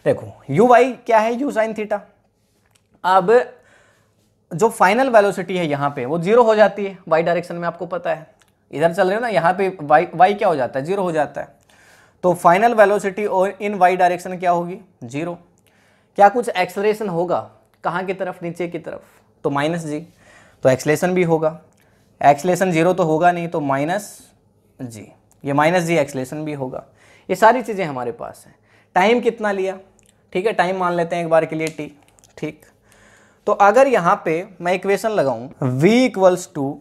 देखो यू बाई क्या है यू साइन थीटा अब जो फाइनल वेलोसिटी है यहाँ पे वो जीरो हो जाती है वाई डायरेक्शन में आपको पता है इधर चल रहे हो ना यहाँ पे वाई वाई क्या हो जाता है जीरो हो जाता है तो फाइनल वेलोसिटी और इन वाई डायरेक्शन क्या होगी जीरो क्या कुछ एक्सलेशन होगा कहाँ की तरफ नीचे की तरफ तो माइनस जी तो एक्सलेशन भी होगा एक्सलेशन जीरो तो होगा नहीं तो माइनस जी ये माइनस जी एक्सलेशन भी होगा ये सारी चीज़ें हमारे पास हैं टाइम कितना लिया ठीक है टाइम मान लेते हैं एक बार के लिए टी ठीक तो अगर यहाँ पे मैं इक्वेशन लगाऊँ V equals to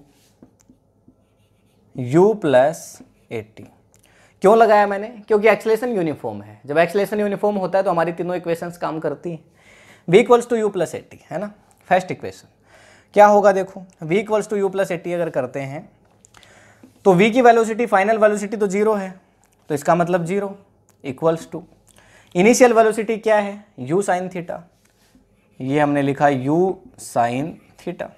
you plus AT क्यों लगाया मैंने क्योंकि एक्सलेशन यूनिफॉर्म है जब एक्सलेशन यूनिफॉर्म होता है तो हमारी तीनों इक्वेशंस काम करती हैं V equals to you plus AT है ना फर्स्ट इक्वेशन क्या होगा देखो V equals to you plus AT अगर करते हैं तो वी की वेलोसिटी फाइनल वेलोसिटी तो जीरो है तो इसका मतलब zero equals to initial velocity क्या है यू साइन थीटा ये हमने लिखा यू साइन थीटा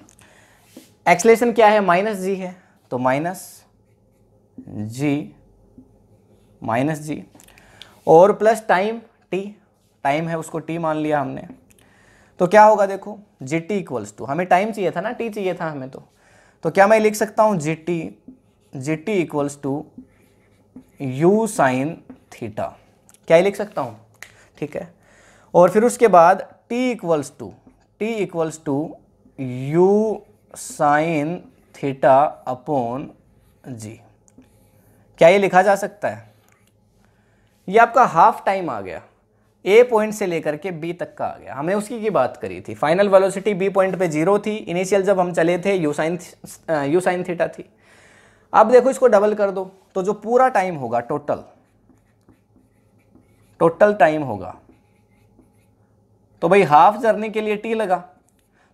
एक्सलेशन क्या है माइनस जी है तो माइनस जी माइनस जी और प्लस टाइम टी टाइम है उसको टी मान लिया हमने तो क्या होगा देखो जी टी इक्वल्स टू हमें टाइम चाहिए था ना टी चाहिए था हमें तो तो क्या मैं लिख सकता हूँ G T G T equals to you sine theta क्या ही लिख सकता हूँ ठीक है और फिर उसके बाद T equals to T equals to you sine theta upon G क्या ये लिखा जा सकता है ये आपका हाफ टाइम आ गया ए पॉइंट से लेकर के बी तक का आ गया हमने उसकी की बात करी थी फाइनल वेलोसिटी बी पॉइंट पे जीरो थी इनिशियल जब हम चले थे U sine U sine theta थी अब देखो इसको डबल कर दो तो जो पूरा टाइम होगा टोटल टोटल टाइम होगा तो भाई हाफ जर्नी के लिए टी लगा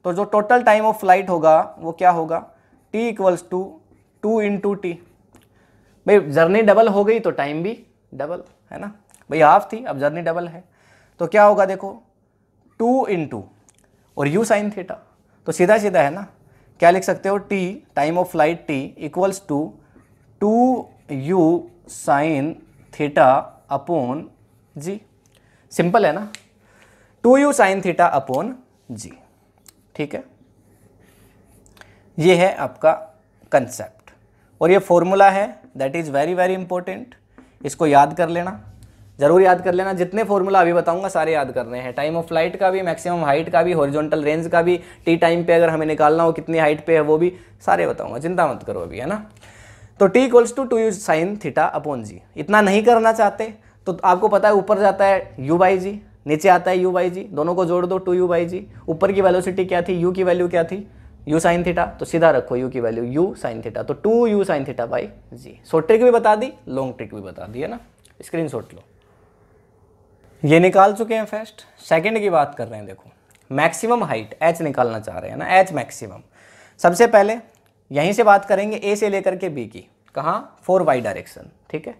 तो जो टोटल टाइम ऑफ फ्लाइट होगा वो क्या होगा T equals to two into T भाई जर्नी डबल हो गई तो टाइम भी डबल है ना भाई हाफ थी अब जर्नी डबल है तो क्या होगा देखो टू इन टू और यू साइन थीटा तो सीधा सीधा है ना क्या लिख सकते हो T time of flight T equals to two you sine theta upon G simple है ना two you sine theta upon G ठीक है ये है आपका कंसेप्ट और ये फॉर्मूला है that is very very important इसको याद कर लेना ज़रूर याद कर लेना जितने फॉर्मूला अभी बताऊंगा सारे याद करने हैं टाइम ऑफ फ्लाइट का भी मैक्सिमम हाइट का भी हॉरिजॉन्टल रेंज का भी टी टाइम पे अगर हमें निकालना हो कितनी हाइट पे है वो भी सारे बताऊंगा चिंता मत करो अभी है ना तो T equals to two you sine theta upon G इतना नहीं करना चाहते तो आपको पता है ऊपर जाता है यू बाई जी नीचे आता है यू बाई जी दोनों को जोड़ दो टू यू बाई जी ऊपर की वेलोसिटी क्या थी यू की वैल्यू क्या थी यू साइन थीटा तो सीधा रखो यू की वैल्यू यू साइन थीटा तो two you sine theta by G short trick भी बता दी लॉन्ग ट्रिक भी बता दी है ना स्क्रीन शॉट लो ये निकाल चुके हैं फर्स्ट सेकंड की बात कर रहे हैं देखो मैक्सिमम हाइट एच निकालना चाह रहे हैं ना एच मैक्सिमम सबसे पहले यहीं से बात करेंगे ए से लेकर के बी की कहाँ फोर वाई डायरेक्शन ठीक है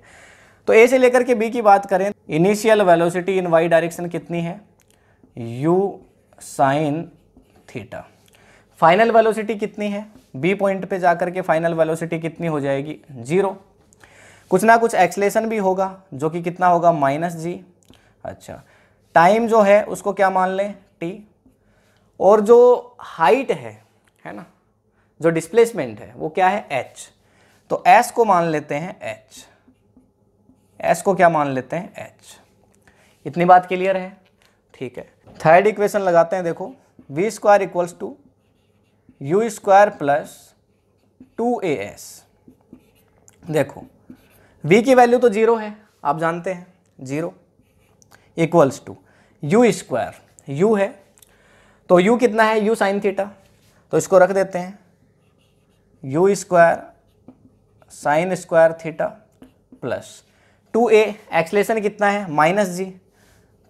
तो ए से लेकर के बी की बात करें initial velocity in Y direction कितनी है you sine theta final velocity कितनी है बी पॉइंट पे जाकर के फाइनल वेलोसिटी कितनी हो जाएगी जीरो कुछ ना कुछ एक्सलेशन भी होगा जो कि कितना होगा माइनस जी अच्छा टाइम जो है उसको क्या मान लें टी और जो हाइट है है ना जो डिस्प्लेसमेंट है वो क्या है एच तो एस को मान लेते हैं एच एस को क्या मान लेते हैं एच इतनी बात क्लियर है ठीक है थर्ड इक्वेशन लगाते हैं देखो V square equals to you square plus two A S देखो v की वैल्यू तो जीरो है आप जानते हैं zero equals to you square U है तो u कितना है u साइन थीटा तो इसको रख देते हैं U square sine square theta plus two A acceleration कितना है माइनस जी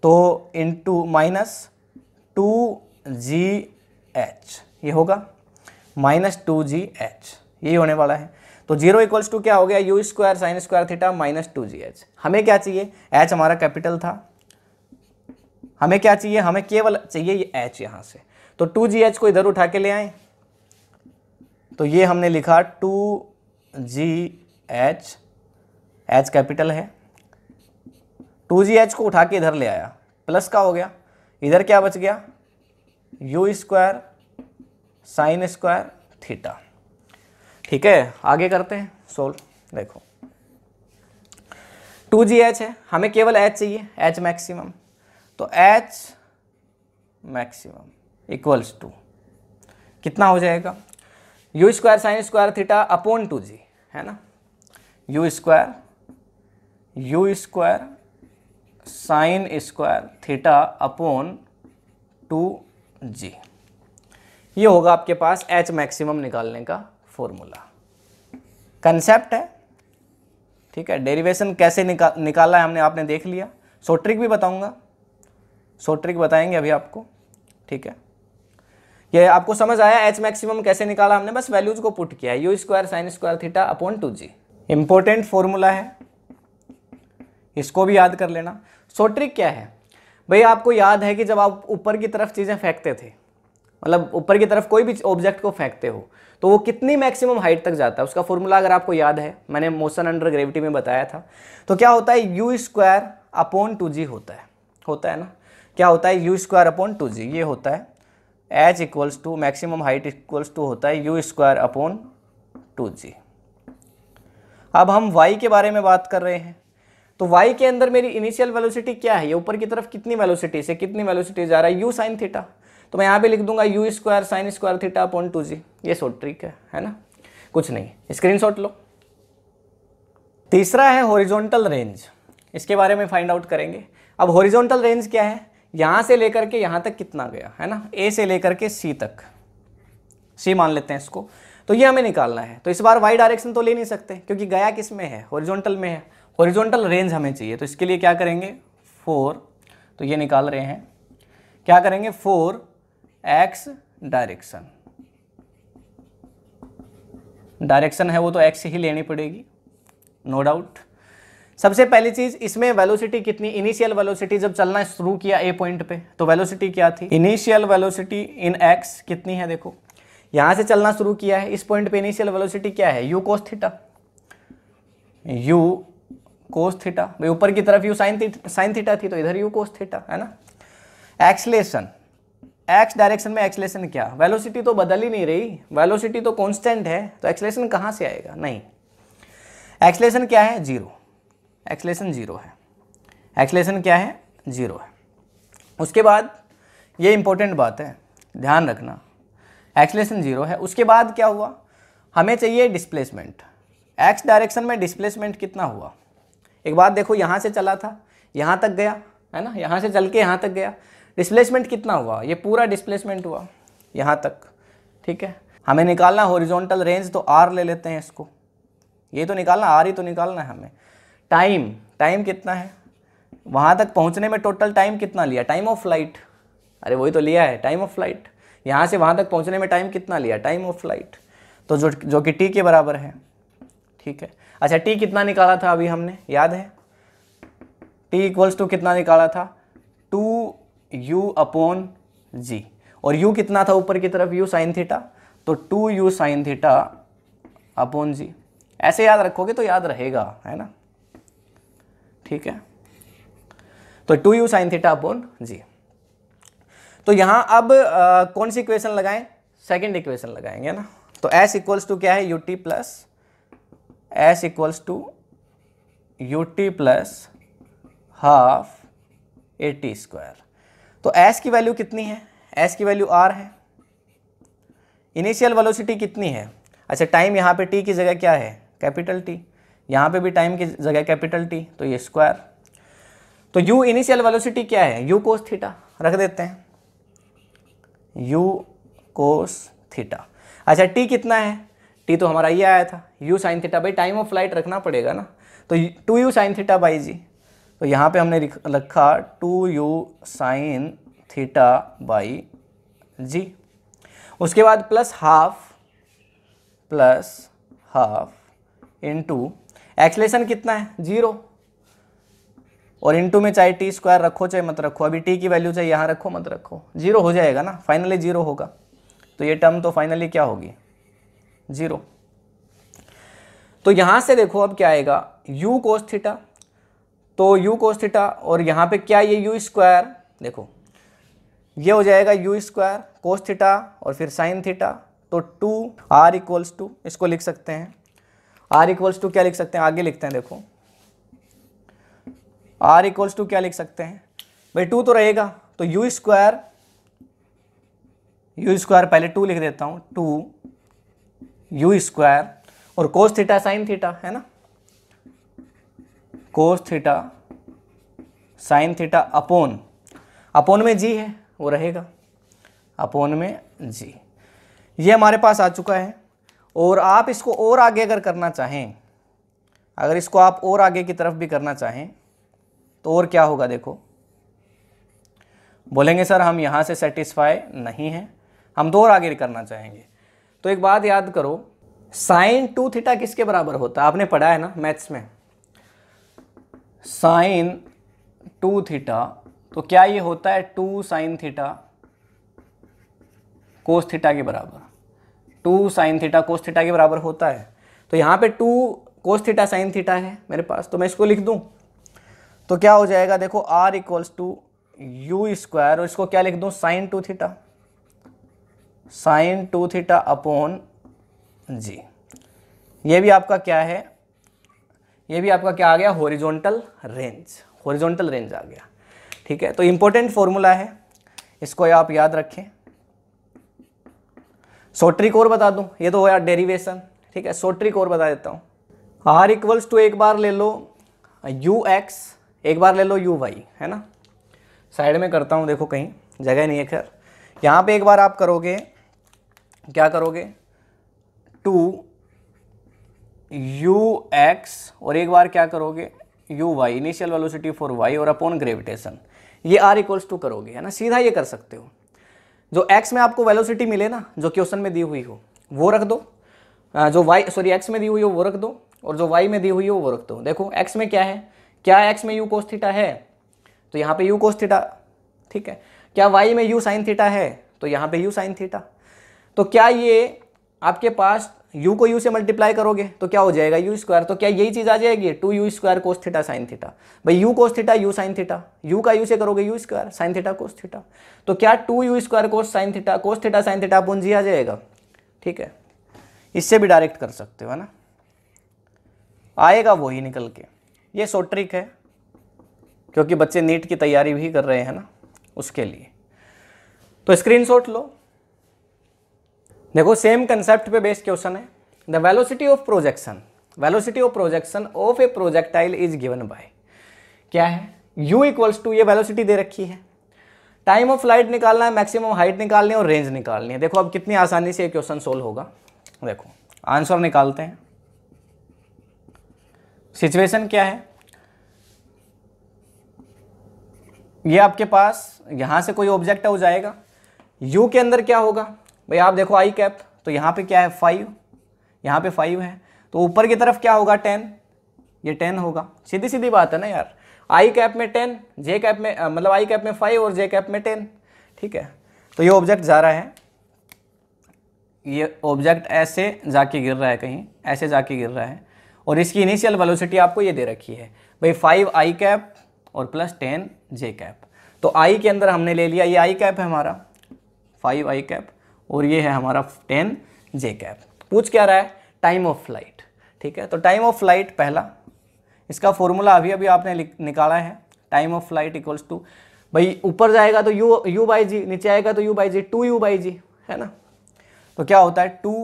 तो into minus two G H ये होगा माइनस टू जी एच ये होने वाला है तो जीरो इक्वल्स टू क्या हो गया U square sine square theta minus two G H हमें क्या चाहिए एच हमारा कैपिटल था हमें क्या चाहिए हमें केवल चाहिए ये एच यहाँ से तो टू जी एच को इधर उठा के ले आए तो ये हमने लिखा two G H H capital है टू जी एच को उठा के इधर ले आया प्लस का हो गया इधर क्या बच गया U square sine square theta ठीक है आगे करते हैं सोल्व देखो टू जी एच है हमें केवल एच चाहिए एच मैक्सिमम तो एच मैक्सिमम इक्वल्स टू कितना हो जाएगा you square sine square theta upon two G है ना U square U square sine square theta upon two G ये होगा आपके पास एच मैक्सिमम निकालने का फॉर्मूला कंसेप्ट है ठीक है डेरिवेशन कैसे निका निकाला है हमने आपने देख लिया सोट्रिक भी बताऊंगा सोट्रिक बताएंगे अभी आपको ठीक है ये आपको समझ आया एच मैक्सिमम कैसे निकाला हमने बस वैल्यूज को पुट किया U square sine square theta upon two G important formula है इसको भी याद कर लेना सोट्रिक क्या है भाई आपको याद है कि जब आप ऊपर की तरफ चीज़ें फेंकते थे मतलब ऊपर की तरफ कोई भी ऑब्जेक्ट को फेंकते हो तो वो कितनी मैक्सिमम हाइट तक जाता है उसका फॉर्मूला अगर आपको याद है मैंने मोशन अंडर ग्रेविटी में बताया था तो क्या होता है you square upon two G होता है होता है ना क्या होता है you square upon two G ये होता है H equals to maximum height equals to होता है you square upon two G अब हम वाई के बारे में बात कर रहे हैं तो वाई के अंदर मेरी इनिशियल वेलोसिटी क्या है ये ऊपर की तरफ कितनी वेलोसिटी से कितनी वेलोसिटी जा रहा है यू साइन थीटा तो मैं यहाँ पे लिख दूंगा U square sine square theta upon two G ये शॉर्ट ट्रिक है है ना कुछ नहीं स्क्रीन शॉट लो तीसरा है हॉरिजॉन्टल रेंज इसके बारे में फाइंड आउट करेंगे अब हॉरिजॉन्टल रेंज क्या है यहाँ से लेकर के यहाँ तक कितना गया है ना ए से लेकर के सी तक सी मान लेते हैं इसको तो ये हमें निकालना है तो इस बार वाई डायरेक्शन तो ले नहीं सकते क्योंकि गया किस में है हॉरिजॉन्टल में है हॉरिजॉन्टल रेंज हमें चाहिए तो इसके लिए क्या करेंगे फोर तो ये निकाल रहे हैं क्या करेंगे फोर एक्स डायरेक्शन डायरेक्शन है वो तो एक्स ही लेनी पड़ेगी नो डाउट सबसे पहली चीज इसमें वेलोसिटी कितनी इनिशियल वेलोसिटी जब चलना शुरू किया ए पॉइंट पे तो वेलोसिटी क्या थी इनिशियल वेलोसिटी इन एक्स कितनी है देखो यहां से चलना शुरू किया है इस पॉइंट पे इनिशियल वेलोसिटी क्या है you cos theta you cos theta भाई ऊपर की तरफ U sine theta sine theta थी तो इधर यू कोस थीटा है ना एक्सलेशन एक्स डायरेक्शन में एक्सलेशन क्या वेलोसिटी तो बदल ही नहीं रही वेलोसिटी तो कॉन्स्टेंट है तो एक्सलेशन कहाँ से आएगा नहीं एक्सलेशन क्या है जीरो एक्सलेशन जीरो है एक्सलेशन क्या है जीरो है उसके बाद ये इंपॉर्टेंट बात है ध्यान रखना एक्सलेशन जीरो है उसके बाद क्या हुआ हमें चाहिए डिस्प्लेसमेंट एक्स डायरेक्शन में डिस्प्लेसमेंट कितना हुआ एक बात देखो यहाँ से चला था यहाँ तक गया है ना यहाँ से चल के यहाँ तक गया डिस्प्लेसमेंट कितना हुआ ये पूरा डिस्प्लेसमेंट हुआ यहाँ तक ठीक है हमें निकालना हॉरिजॉन्टल रेंज तो आर ले लेते हैं इसको ये तो निकालना आर ही तो निकालना है हमें टाइम टाइम कितना है वहाँ तक पहुँचने में टोटल टाइम कितना लिया टाइम ऑफ फ्लाइट अरे वही तो लिया है टाइम ऑफ फ्लाइट यहाँ से वहाँ तक पहुँचने में टाइम कितना लिया टाइम ऑफ फ्लाइट तो जो जो कि टी के बराबर है ठीक है अच्छा टी कितना निकाला था अभी हमने याद है टी इक्वल्स टू कितना निकाला था टू यू अपॉन जी और यू कितना था ऊपर की तरफ यू साइन थीटा तो two you sine theta upon G ऐसे याद रखोगे तो याद रहेगा है ना ठीक है तो two you sine theta upon जी तो यहां अब आ, कौन सी इक्वेशन लगाएं सेकेंड इक्वेशन लगाएंगे ना तो एस इक्वल्स टू क्या है U T plus S equals to U T plus half A T square तो एस की वैल्यू कितनी है एस की वैल्यू आर है इनिशियल वेलोसिटी कितनी है अच्छा टाइम यहाँ पे टी की जगह क्या है कैपिटल टी यहाँ पे भी टाइम की जगह कैपिटल टी तो ये स्क्वायर तो यू इनिशियल वेलोसिटी क्या है यू कोस थीटा रख देते हैं यू कोस थीटा अच्छा टी कितना है टी तो हमारा ये आया था यू साइन थीटा भाई टाइम ऑफ फ्लाइट रखना पड़ेगा ना तो two you sine theta by G तो यहाँ पे हमने रखा two you sine theta by G उसके बाद plus half plus half into acceleration कितना है जीरो और इंटू में चाहे टी स्क्वायर रखो चाहे मत रखो अभी टी की वैल्यू चाहे यहाँ रखो मत रखो जीरो हो जाएगा ना फाइनली जीरो होगा तो ये टर्म तो फाइनली क्या होगी जीरो तो यहाँ से देखो अब क्या आएगा यू कोस थीटा तो यू कोस थीटा और यहाँ पे क्या ये यू स्क्वायर देखो ये हो जाएगा यू स्क्वायर कोस थीटा और फिर साइन थीटा तो टू आर इक्वल्स टू इसको लिख सकते हैं आर इक्वल्स टू क्या लिख सकते हैं आगे लिखते हैं देखो आर इक्वल्स टू क्या लिख सकते हैं भाई टू तो रहेगा तो यू स्क्वायर यू स्क्वायर पहले टू लिख देता हूँ टू यू स्क्वायर और कोस थीटा साइन थीटा है ना cos theta sine theta upon upon में जी है वो रहेगा अपोन में जी ये हमारे पास आ चुका है और आप इसको और आगे अगर करना चाहें अगर इसको आप और आगे की तरफ भी करना चाहें तो और क्या होगा देखो बोलेंगे सर हम यहाँ से सेटिस्फाई नहीं हैं हम दो और आगे करना चाहेंगे तो एक बात याद करो साइन टू थीटा किसके बराबर होता है आपने पढ़ा है ना मैथ्स में साइन टू थीटा तो क्या ये होता है two sine theta cos theta के बराबर two sine theta cos theta के बराबर होता है तो यहाँ पे two cos theta sine theta है मेरे पास तो मैं इसको लिख दूँ तो क्या हो जाएगा देखो R equals to you square और इसको क्या लिख दूँ sine two theta sine two theta upon G ये भी आपका क्या है ये भी आपका क्या आ गया हॉरिजॉन्टल रेंज हॉरिजॉन्टल रेंज आ गया ठीक है तो इंपॉर्टेंट फॉर्मूला है इसको आप याद रखें सोट्रिक और बता दूं ये तो हो यार डेरिवेशन ठीक है शॉर्ट और बता देता हूं आर इक्वल्स टू एक बार ले लो यू एक्स एक बार ले लो यू वाई है ना साइड में करता हूं देखो कहीं जगह नहीं है खैर यहां पे एक बार आप करोगे क्या करोगे टू यू एक्स और एक बार क्या करोगे U Y initial velocity for Y और अपॉन ग्रेविटेशन ये आर इक्वल्स टू करोगे है ना सीधा ये कर सकते हो जो एक्स में आपको वेलोसिटी मिले ना जो क्वेश्चन में दी हुई हो वो रख दो जो वाई सॉरी एक्स में दी हुई हो वो रख दो और जो वाई में दी हुई हो वो रख दो देखो एक्स में क्या है क्या एक्स में यू कोस्थीटा है तो यहाँ पे यू कोस्थीटा ठीक है क्या वाई में यू साइन थीटा है तो यहाँ पे यू साइन थीटा तो क्या ये आपके पास यू को यू से मल्टीप्लाई करोगे तो क्या हो जाएगा यू स्क्वायर तो क्या यही चीज़ आ जाएगी two you square cos theta sine theta भाई U cos theta you sine theta U का यू से करोगे U square sine theta cos theta तो क्या two you square cos sine theta cos theta sine theta upon G आ जाएगा ठीक है इससे भी डायरेक्ट कर सकते हो है ना आएगा वो ही निकल के ये शॉर्ट ट्रिक है क्योंकि बच्चे नीट की तैयारी भी कर रहे हैं ना उसके लिए तो स्क्रीनशॉट लो देखो सेम कंसेप्ट पे बेस्ड क्वेश्चन है the velocity of projection velocity of projection of a projectile is given by क्या है u इक्वल्स टू ये वेलोसिटी दे रखी है टाइम ऑफ लाइट निकालना है मैक्सिमम हाइट निकालनी है और रेंज निकालनी है देखो अब कितनी आसानी से ये क्वेश्चन सोल्व होगा देखो आंसर निकालते हैं सिचुएशन क्या है ये आपके पास यहां से कोई ऑब्जेक्ट हो जाएगा यू के अंदर क्या होगा भाई आप देखो आई कैप तो यहाँ पे क्या है फाइव यहाँ पे फाइव है तो ऊपर की तरफ क्या होगा टेन ये टेन होगा सीधी सीधी बात है ना यार आई कैप में टेन जे कैप में मतलब आई कैप में फाइव और जे कैप में टेन ठीक है तो ये ऑब्जेक्ट जा रहा है ये ऑब्जेक्ट ऐसे जाके गिर रहा है कहीं ऐसे जाके गिर रहा है और इसकी इनिशियल वेलोसिटी आपको ये दे रखी है भाई फाइव आई कैप और प्लस टेन जे कैप तो आई के अंदर हमने ले लिया ये आई कैप है हमारा फाइव आई कैप और ये है हमारा टेन जे कैप पूछ क्या रहा है टाइम ऑफ फ्लाइट ठीक है तो टाइम ऑफ फ्लाइट पहला इसका फॉर्मूला अभी अभी आपने निकाला है time of flight equals to भाई ऊपर जाएगा तो यू यू बाई जी नीचे आएगा तो u by ji two you by जी है ना तो क्या होता है two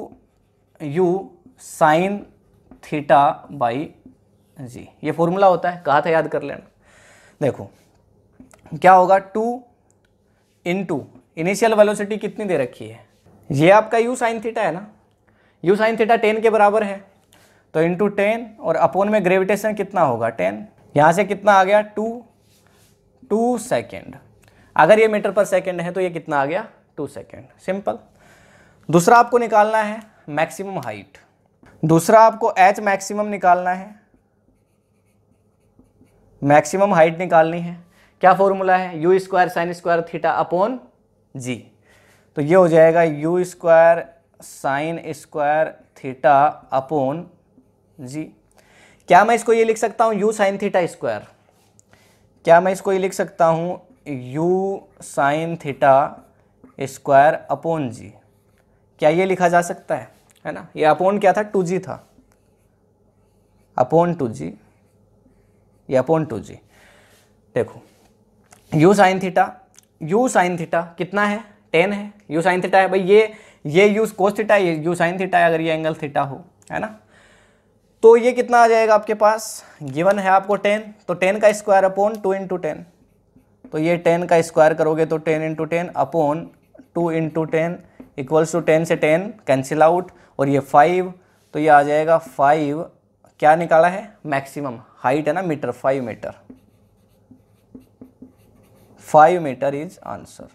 you sine theta by जी ये फॉर्मूला होता है कहा था याद कर लेना देखो क्या होगा टू इन टू इनिशियल वेलोसिटी कितनी दे रखी है ये आपका यू साइन थीटा है ना यू साइन थीटा टेन के बराबर है तो इंटू टेन और अपोन में ग्रेविटेशन कितना होगा टेन यहाँ से कितना आ गया टू टू सेकेंड अगर ये मीटर पर सेकेंड है तो ये कितना आ गया टू सेकेंड सिंपल दूसरा आपको निकालना है मैक्सिमम हाइट दूसरा आपको एच मैक्सिमम निकालना है मैक्सिमम हाइट निकालनी है क्या फॉर्मूला है you square sine square theta upon जी तो ये हो जाएगा you square sine square theta upon g क्या मैं इसको ये लिख सकता हूँ यू साइन थीटा स्क्वायर क्या मैं इसको ये लिख सकता हूँ u sine theta square upon g क्या ये लिखा जा सकता है है ना ये अपोन क्या था टू जी था अपोन टू जी ये अपोन टू जी देखो u sine theta you sine theta कितना है टेन है यू साइन थीटा है भाई ये ये यू कोस थीटा ये यू साइन थीटा है अगर ये एंगल थीटा हो है ना तो ये कितना आ जाएगा आपके पास गिवन है आपको टेन तो टेन का square upon two into ten तो ये टेन का स्क्वायर करोगे तो ten into ten upon two into ten equals to ten से टेन कैंसिल आउट और ये फाइव तो ये आ जाएगा फाइव क्या निकाला है मैक्सिमम हाइट है ना metre five metre five metre is answer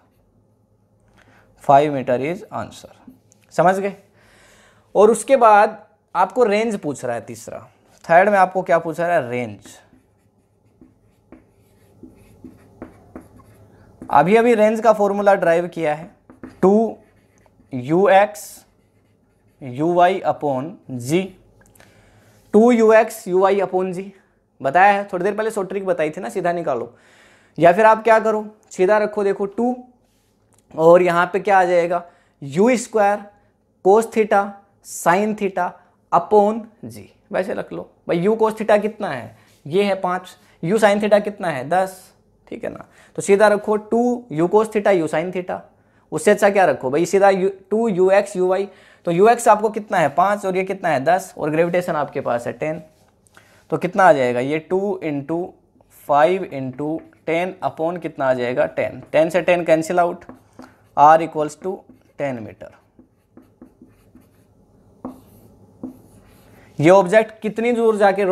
five metre is answer समझ गए और उसके बाद आपको रेंज पूछ रहा है तीसरा थर्ड में आपको क्या पूछ रहा है रेंज अभी अभी रेंज का फॉर्मूला ड्राइव किया है two u x u y upon g two u x u y upon g बताया है थोड़ी देर पहले सोट्रिक बताई थी ना सीधा निकालो या फिर आप क्या करो सीधा रखो देखो टू और यहाँ पे क्या आ जाएगा you square cos theta sine theta upon g वैसे रख लो भाई यू कोस थीटा कितना है ये है पाँच यू साइन थीटा कितना है दस ठीक है ना तो सीधा रखो two u cos theta you sine theta उससे अच्छा क्या रखो भाई सीधा u two u x u y तो यू एक्स आपको कितना है पाँच और ये कितना है दस और ग्रेविटेशन आपके पास है टेन तो कितना आ जाएगा ये two into five into ten upon कितना आ जाएगा टेन टेन से ten cancel out r equals to ten metre ये ऑब्जेक्ट कितनी दूर जाके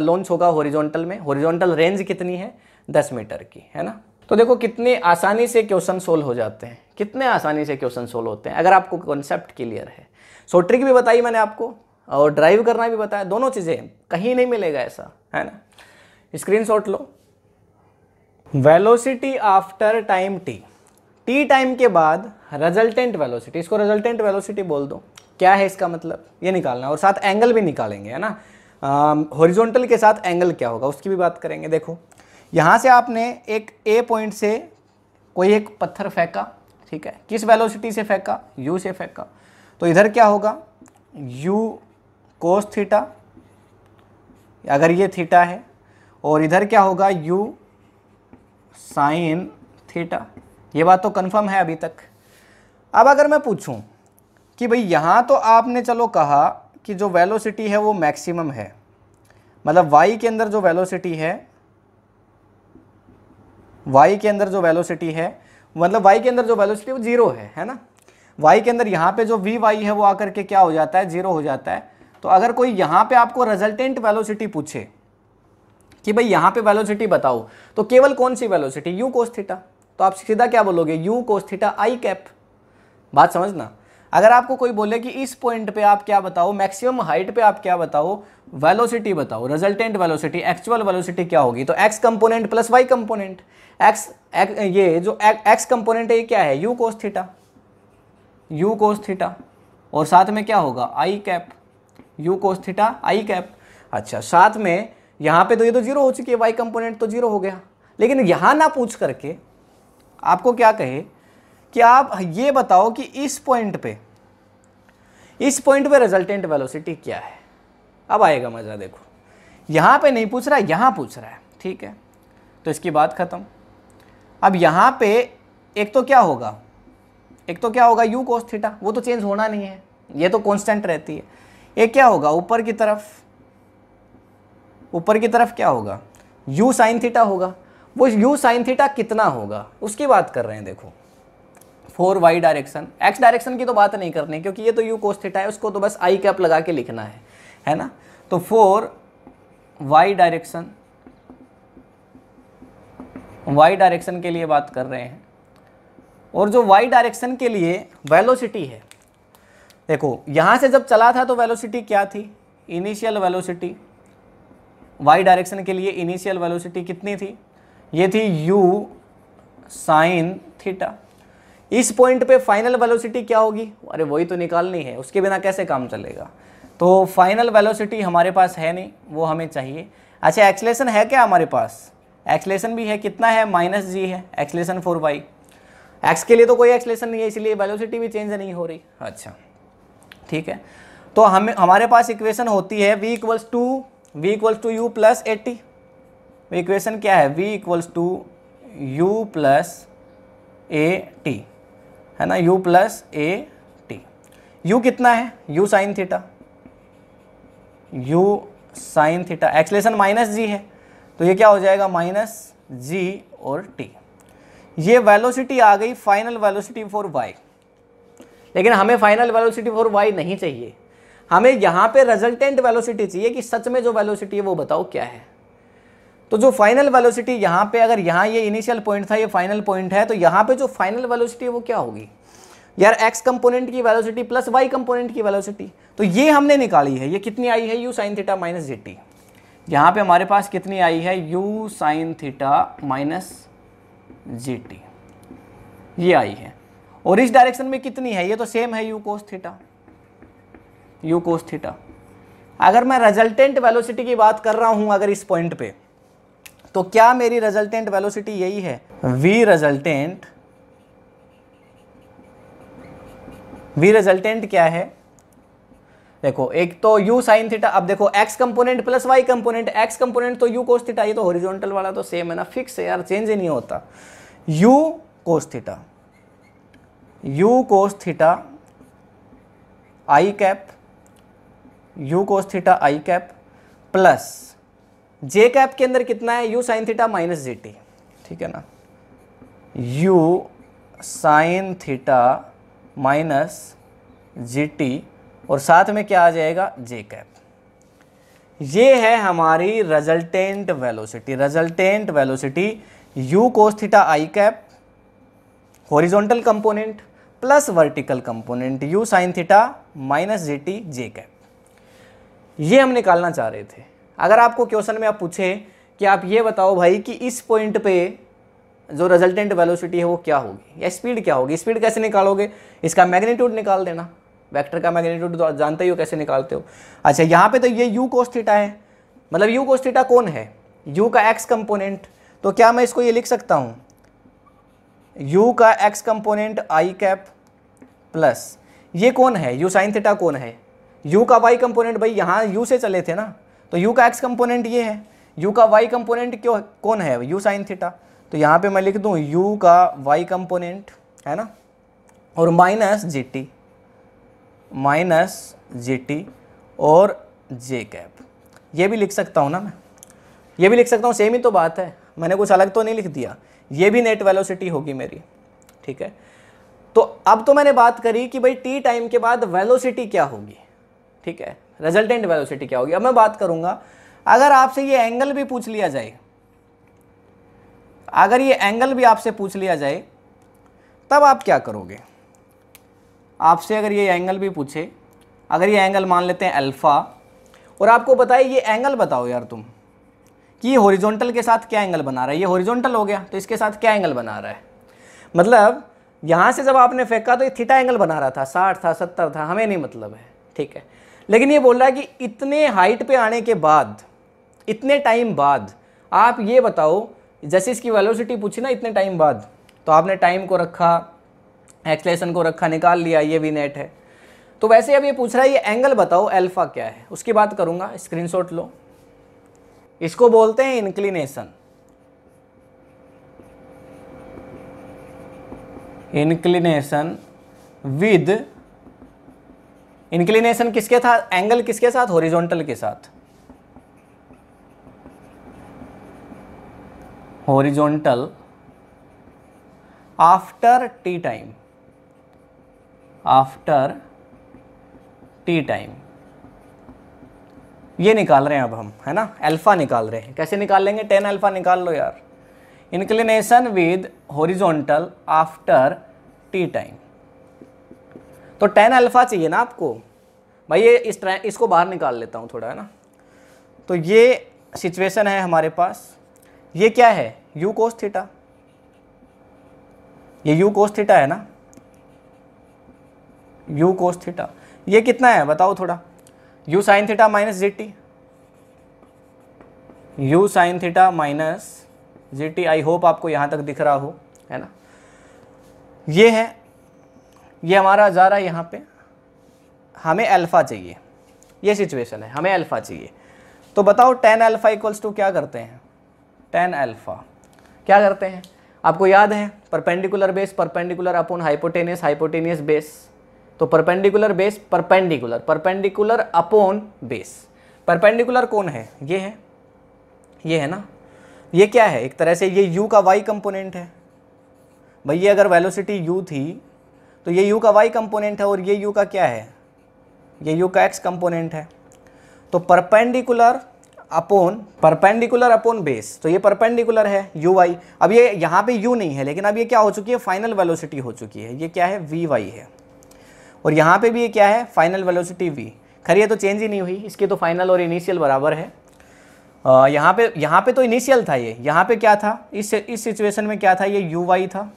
लॉन्च होगा हॉरिजॉन्टल में हॉरिजॉन्टल रेंज कितनी है दस मीटर की है ना तो देखो कितने आसानी से क्वेश्चन सोल्व हो जाते हैं कितने आसानी से क्वेश्चन सोल्व होते हैं अगर आपको कॉन्सेप्ट क्लियर है सो ट्रिक भी बताई मैंने आपको और ड्राइव करना भी बताया दोनों चीज़ें कहीं नहीं मिलेगा ऐसा है ना स्क्रीनशॉट लो velocity after time t t time के बाद रिजल्टेंट वेलोसिटी इसको रिजल्टेंट वेलोसिटी बोल दो क्या है इसका मतलब ये निकालना और साथ एंगल भी निकालेंगे है ना हॉरिजॉन्टल के साथ एंगल क्या होगा उसकी भी बात करेंगे देखो यहाँ से आपने एक ए पॉइंट से कोई एक पत्थर फेंका ठीक है किस वेलोसिटी से फेंका यू से फेंका तो इधर क्या होगा यू कोस थीटा अगर ये थीटा है और इधर क्या होगा यू साइन थीटा ये बात तो कन्फर्म है अभी तक अब अगर मैं पूछूं कि भाई यहाँ तो आपने चलो कहा कि जो वेलोसिटी है वो मैक्सिमम है मतलब वाई के अंदर जो वेलोसिटी है वाई के अंदर जो वेलोसिटी है मतलब वाई के अंदर जो वेलोसिटी वो जीरो है है ना वाई के अंदर यहाँ पे जो वी वाई है वो आकर के क्या हो जाता है जीरो हो जाता है तो अगर कोई यहाँ पे आपको रिजल्टेंट वेलोसिटी पूछे कि भाई यहाँ पे वेलोसिटी बताओ तो केवल कौन सी वेलोसिटी यू कोस थीटा तो आप सीधा क्या बोलोगे u cos theta i cap बात समझना अगर आपको कोई बोले कि इस पॉइंट पे आप क्या बताओ मैक्सिमम हाइट पे आप क्या बताओ वेलोसिटी बताओ रिजल्टेंट वेलोसिटी एक्चुअल वेलोसिटी क्या होगी तो x component plus y component x ये जो एक्स कंपोनेंट है ये क्या है you cos theta you cos theta और साथ में क्या होगा i cap u cos theta i cap अच्छा साथ में यहाँ पे तो ये तो जीरो हो चुकी है वाई कंपोनेंट तो जीरो हो गया लेकिन यहाँ ना पूछ करके आपको क्या कहे कि आप ये बताओ कि इस पॉइंट पे इस पॉइंट पे रिजल्टेंट वेलोसिटी क्या है अब आएगा मज़ा देखो यहां पे नहीं पूछ रहा है यहां पूछ रहा है ठीक है तो इसकी बात ख़त्म अब यहां पे एक तो क्या होगा एक तो क्या होगा यू कोस थीटा वो तो चेंज होना नहीं है ये तो कांस्टेंट रहती है एक क्या होगा ऊपर की तरफ ऊपर की तरफ क्या होगा यू साइन थीटा होगा वो यू साइन थीटा कितना होगा उसकी बात कर रहे हैं देखो for Y direction x direction की तो बात नहीं करनी क्योंकि ये तो यू कोस थीटा है उसको तो बस आई कैप लगा के लिखना है है ना तो for Y direction Y direction के लिए बात कर रहे हैं और जो वाई डायरेक्शन के लिए वेलोसिटी है देखो यहाँ से जब चला था तो वेलोसिटी क्या थी इनिशियल वेलोसिटी वाई डायरेक्शन के लिए इनिशियल वेलोसिटी कितनी थी ये थी u साइन थीटा इस पॉइंट पे फाइनल वेलोसिटी क्या होगी अरे वही तो निकालनी है उसके बिना कैसे काम चलेगा तो फाइनल वेलोसिटी हमारे पास है नहीं वो हमें चाहिए अच्छा एक्सलेशन है क्या हमारे पास एक्सलेशन भी है कितना है माइनस जी है एक्सलेशन फोर बाई एक्स के लिए तो कोई एक्सलेशन नहीं है इसलिए वेलोसिटी भी चेंज नहीं हो रही अच्छा ठीक है तो हमें हमारे पास इक्वेशन होती है v equals to v equals to you plus a t equation तो क्या है v equals to you plus a t है ना u plus a t u कितना है u sine theta u sine theta acceleration minus g है तो ये क्या हो जाएगा माइनस जी और टी ये वेलोसिटी आ गई फाइनल वेलोसिटी फॉर वाई लेकिन हमें फाइनल वेलोसिटी फॉर वाई नहीं चाहिए हमें यहाँ पे रिजल्टेंट वेलोसिटी चाहिए कि सच में जो वेलोसिटी है वो बताओ क्या है तो जो फाइनल वेलोसिटी यहां पे अगर यहां ये इनिशियल पॉइंट था ये फाइनल पॉइंट है तो यहां पे जो फाइनल वेलोसिटी है वो क्या होगी यार एक्स कंपोनेंट की वेलोसिटी प्लस वाई कंपोनेंट की वेलोसिटी तो ये हमने निकाली है ये कितनी आई है you sine theta minus j t यहां पर हमारे पास कितनी आई है you sine theta minus j t ये आई है और इस डायरेक्शन में कितनी है ये तो सेम है you cos theta you cos theta अगर मैं रेजल्टेंट वेलोसिटी की बात कर रहा हूं अगर इस पॉइंट पे तो क्या मेरी रिजल्टेंट वेलोसिटी यही है वी रिजल्टेंट वी रिजल्टेंट क्या है देखो एक तो u साइन थीटा अब देखो x component plus y component x component तो u कोस थीटा ये तो हॉरिजॉन्टल वाला तो सेम है ना फिक्स है यार चेंज ही नहीं होता u cos theta u cos theta i cap u cos theta i cap plus j cap के अंदर कितना है you sine theta minus j t ठीक है ना u sine theta minus g t और साथ में क्या आ जाएगा जे कैप ये है हमारी resultant velocity resultant velocity u cos theta i cap horizontal component plus vertical component u sine theta minus j t j cap ये हम निकालना चाह रहे थे अगर आपको क्वेश्चन में आप पूछें कि आप ये बताओ भाई कि इस पॉइंट पे जो रिजल्टेंट वेलोसिटी है वो क्या होगी या स्पीड क्या होगी स्पीड कैसे निकालोगे इसका मैग्नीट्यूड निकाल देना वेक्टर का मैग्नीट्यूड तो जानते ही हो कैसे निकालते हो अच्छा यहाँ पे तो ये यू कोस्थीटा है मतलब यू कोस्टिटा कौन है यू का एक्स कंपोनेंट तो क्या मैं इसको ये लिख सकता हूँ यू का x component i cap plus ये कौन है यू साइन थीटा कौन है यू का वाई कंपोनेंट भाई यहाँ यू से चले थे ना तो यू का एक्स कंपोनेंट ये है यू का वाई कंपोनेंट क्यों कौन है यू साइन थीटा तो यहाँ पे मैं लिख दूँ यू का वाई कंपोनेंट है ना और minus g t minus g t और जे कैप ये भी लिख सकता हूँ ना मैं ये भी लिख सकता हूँ सेम ही तो बात है मैंने कुछ अलग तो नहीं लिख दिया ये भी नेट वेलोसिटी होगी मेरी ठीक है तो अब तो मैंने बात करी कि भाई टी टाइम के बाद वेलोसिटी क्या होगी ठीक है रिजल्टेंट वेलोसिटी क्या होगी अब मैं बात करूंगा अगर आपसे ये एंगल भी पूछ लिया जाए अगर ये एंगल भी आपसे पूछ लिया जाए तब आप क्या करोगे आपसे अगर ये एंगल भी पूछे अगर ये एंगल मान लेते हैं अल्फ़ा और आपको बताए ये एंगल बताओ यार तुम कि ये हॉरिजॉन्टल के साथ क्या एंगल बना रहा है ये हॉरिजॉन्टल हो गया तो इसके साथ क्या एंगल बना रहा है मतलब यहाँ से जब आपने फेंका तो ये थीटा एंगल बना रहा था साठ था सत्तर था हमें नहीं मतलब है ठीक है लेकिन ये बोल रहा है कि इतने हाइट पे आने के बाद इतने टाइम बाद आप ये बताओ जैसे इसकी वेलोसिटी पूछी ना इतने टाइम बाद तो आपने टाइम को रखा एक्सलेशन को रखा निकाल लिया ये भी नेट है तो वैसे अब ये पूछ रहा है ये एंगल बताओ अल्फ़ा क्या है उसकी बात करूँगा स्क्रीनशॉट लो इसको बोलते हैं इंक्लिनेशन इंक्लिनेशन विद इंक्लिनेशन किसके था एंगल किसके साथ हॉरिजॉन्टल के साथ horizontal after t time after t time ये निकाल रहे हैं अब हम है ना अल्फा निकाल रहे हैं कैसे निकाल लेंगे टेन अल्फा निकाल लो यार inclination with horizontal after t time तो टेन अल्फ़ा चाहिए ना आपको भाई ये इस ट्रे इसको बाहर निकाल लेता हूँ थोड़ा है ना तो ये सिचुएशन है हमारे पास ये क्या है यू कोस थीटा ये यू कोस थीटा है ना यू कोस थीटा ये कितना है बताओ थोड़ा u sine theta minus g t u sine theta minus g t I hope आपको यहाँ तक दिख रहा हो है ना ये है ये हमारा जा रहा है यहाँ पे हमें अल्फ़ा चाहिए ये सिचुएशन है हमें अल्फ़ा चाहिए तो बताओ टेन अल्फ़ा इक्वल्स टू क्या करते हैं टेन अल्फ़ा क्या करते हैं आपको याद है perpendicular base perpendicular upon hypotenuse hypotenuse base तो perpendicular base perpendicular perpendicular upon base perpendicular कौन है ये है ये है ना ये क्या है एक तरह से ये u का y कंपोनेंट है भैया अगर वेलोसिटी u थी तो ये यू का वाई कंपोनेंट है और ये यू का क्या है ये यू का एक्स कंपोनेंट है तो perpendicular upon perpendicular upon base तो ये परपेंडिकुलर है यू वाई अब ये यहाँ पे यू नहीं है लेकिन अब ये क्या हो चुकी है फाइनल वेलोसिटी हो चुकी है ये क्या है वी वाई है और यहाँ पे भी ये क्या है फाइनल वेलोसिटी वी खरी ये तो चेंज ही नहीं हुई इसकी तो फाइनल और इनिशियल बराबर है आ, यहाँ पे यहाँ पे तो इनिशियल था ये यहाँ पे क्या था इस इस सिचुएशन में क्या था ये यू वाई था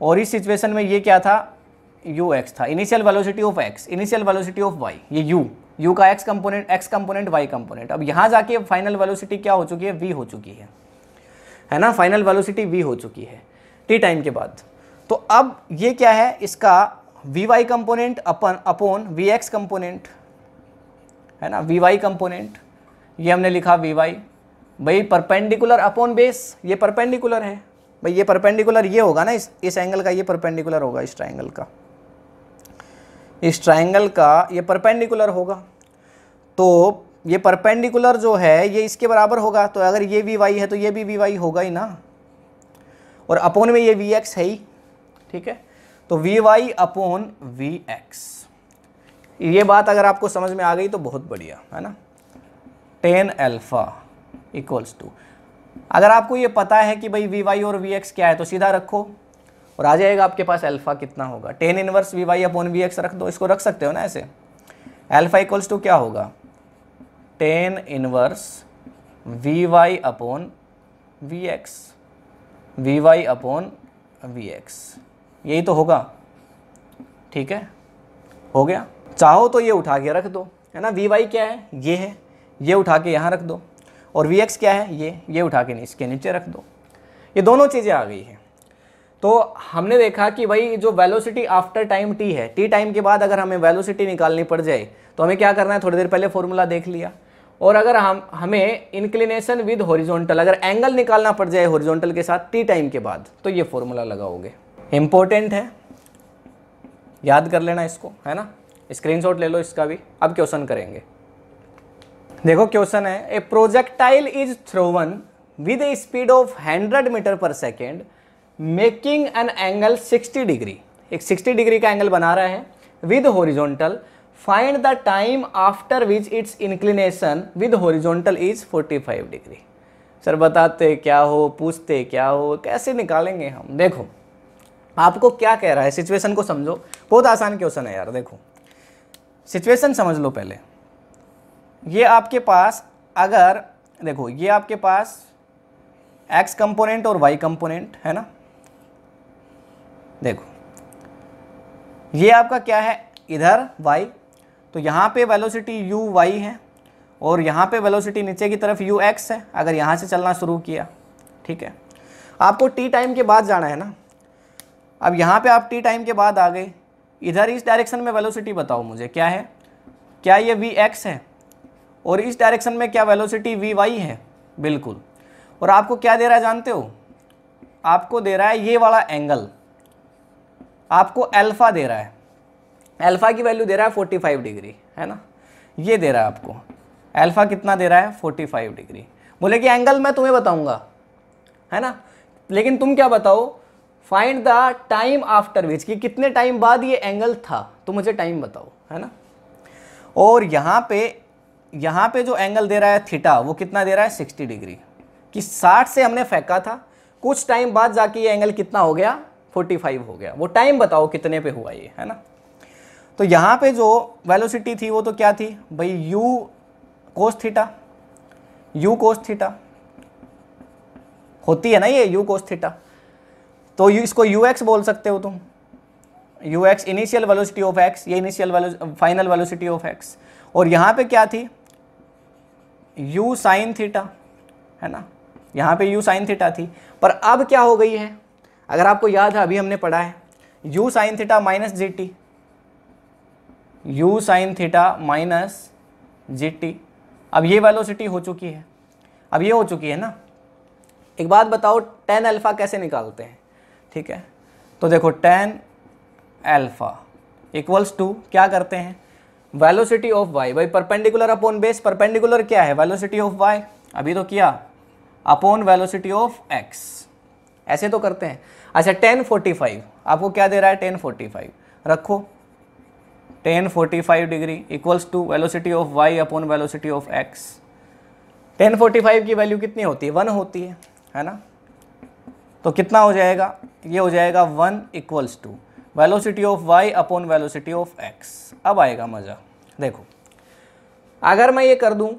और इस सिचुएशन में ये क्या था यू एक्स था initial velocity of x initial velocity of y ये यू यू का x component x component y component अब यहां जाके फाइनल वेलोसिटी क्या हो चुकी है वी हो चुकी है है ना फाइनल वेलोसिटी वी हो चुकी है टी टाइम के बाद तो अब ये क्या है इसका we y component upon upon v x component है ना वी वाई कंपोनेंट ये हमने लिखा वी वाई भाई परपेंडिकुलर अपॉन बेस ये परपेंडिकुलर है भाई ये परपेंडिकुलर ये होगा ना इस इस एंगल का ये परपेंडिकुलर होगा इस ट्राइंगल का इस ट्राइंगल का ये परपेंडिकुलर होगा तो ये परपेंडिकुलर जो है ये इसके बराबर होगा तो अगर ये वी वाई है तो ये भी वी वाई होगा ही ना और अपोन में ये वी एक्स है ही ठीक है तो v y upon v x ये बात अगर आपको समझ में आ गई तो बहुत बढ़िया है ना टेन एल्फ़ा इक्वल्स टू अगर आपको ये पता है कि भाई वी वाई और वी एक्स क्या है तो सीधा रखो और आ जाएगा आपके पास अल्फा कितना होगा tan inverse v y upon v x रख दो इसको रख सकते हो ना ऐसे अल्फा इक्वल्स टू क्या होगा tan inverse v y upon v x v y upon v x यही तो होगा ठीक है हो गया चाहो तो ये उठा के रख दो है ना वी वाई क्या है ये है ये उठा के यहाँ रख दो और वी एक्स क्या है ये ये उठा के इसके नीचे रख दो ये दोनों चीज़ें आ गई हैं तो हमने देखा कि भाई जो वेलोसिटी आफ्टर टाइम टी है टी टाइम के बाद अगर हमें वेलोसिटी निकालनी पड़ जाए तो हमें क्या करना है थोड़ी देर पहले फॉर्मूला देख लिया और अगर हम हमें इंक्लिनेशन विद हॉरिजॉन्टल अगर एंगल निकालना पड़ जाए हॉरिजॉन्टल के साथ टी टाइम के बाद तो ये फॉर्मूला लगाओगे इम्पोर्टेंट है याद कर लेना इसको है ना स्क्रीनशॉट ले लो इसका भी अब क्वेश्चन करेंगे देखो क्वेश्चन है a projectile is thrown with a speed of 100 metre per second making an angle 60 degree एक 60 डिग्री का एंगल बना रहा है with horizontal find the time after which its inclination with horizontal is 45 degree sir बताते क्या हो पूछते क्या हो कैसे निकालेंगे हम देखो आपको क्या कह रहा है सिचुएशन को समझो बहुत आसान क्वेश्चन है यार देखो सिचुएशन समझ लो पहले ये आपके पास अगर देखो ये आपके पास एक्स कंपोनेंट और वाई कंपोनेंट है ना देखो ये आपका क्या है इधर वाई तो यहाँ पे वेलोसिटी यू वाई है और यहाँ पे वेलोसिटी नीचे की तरफ यू एक्स है अगर यहाँ से चलना शुरू किया ठीक है आपको टी टाइम के बाद जाना है ना अब यहाँ पे आप टी टाइम के बाद आ गए इधर इस डायरेक्शन में वेलोसिटी बताओ मुझे क्या है क्या ये वी एक्स है और इस डायरेक्शन में क्या वेलोसिटी वी वाई है बिल्कुल और आपको क्या दे रहा है जानते हो आपको दे रहा है ये वाला एंगल आपको अल्फ़ा दे रहा है अल्फ़ा की वैल्यू दे रहा है 45 डिग्री है ना ये दे रहा है आपको अल्फ़ा कितना दे रहा है 45 डिग्री बोले कि एंगल मैं तुम्हें बताऊंगा है ना लेकिन तुम क्या बताओ find the time after which कि कितने टाइम बाद ये एंगल था तो मुझे टाइम बताओ है ना और यहाँ पे यहाँ पे जो एंगल दे रहा है थीटा वो कितना दे रहा है 60 डिग्री कि 60 से हमने फेंका था कुछ टाइम बाद जाके ये एंगल कितना हो गया फोर्टी फाइव हो गया वो टाइम बताओ कितने पे हुआ ये है ना तो यहाँ पे जो वेलोसिटी थी वो तो क्या थी भाई u cos theta u cos theta होती है ना ये u cos थीटा तो यू इसको ux बोल सकते हो तुम ux initial velocity of x ये initial final velocity of x और यहाँ पे क्या थी u साइन थीटा है ना यहाँ पे u साइन थीटा थी पर अब क्या हो गई है अगर आपको याद है अभी हमने पढ़ा है u sine theta minus g t u sine theta minus g t अब ये वेलोसिटी हो चुकी है अब ये हो चुकी है ना एक बात बताओ टेन अल्फ़ा कैसे निकालते हैं ठीक है तो देखो टेन अल्फ़ा इक्वल्स टू क्या करते हैं वेलोसिटी ऑफ वाई भाई परपेंडिकुलर अपॉन बेस परपेंडिकुलर क्या है वेलोसिटी ऑफ वाई अभी तो किया अपॉन वेलोसिटी ऑफ एक्स ऐसे तो करते हैं अच्छा टेन फोर्टी फाइव आपको क्या दे रहा है टेन फोर्टी फाइव रखो tan forty five degree equals to velocity of y upon velocity of x tan forty five की वैल्यू कितनी होती है वन होती है है ना तो कितना हो जाएगा ये हो जाएगा one equals to velocity of y upon velocity of x अब आएगा मज़ा देखो अगर मैं ये कर दूं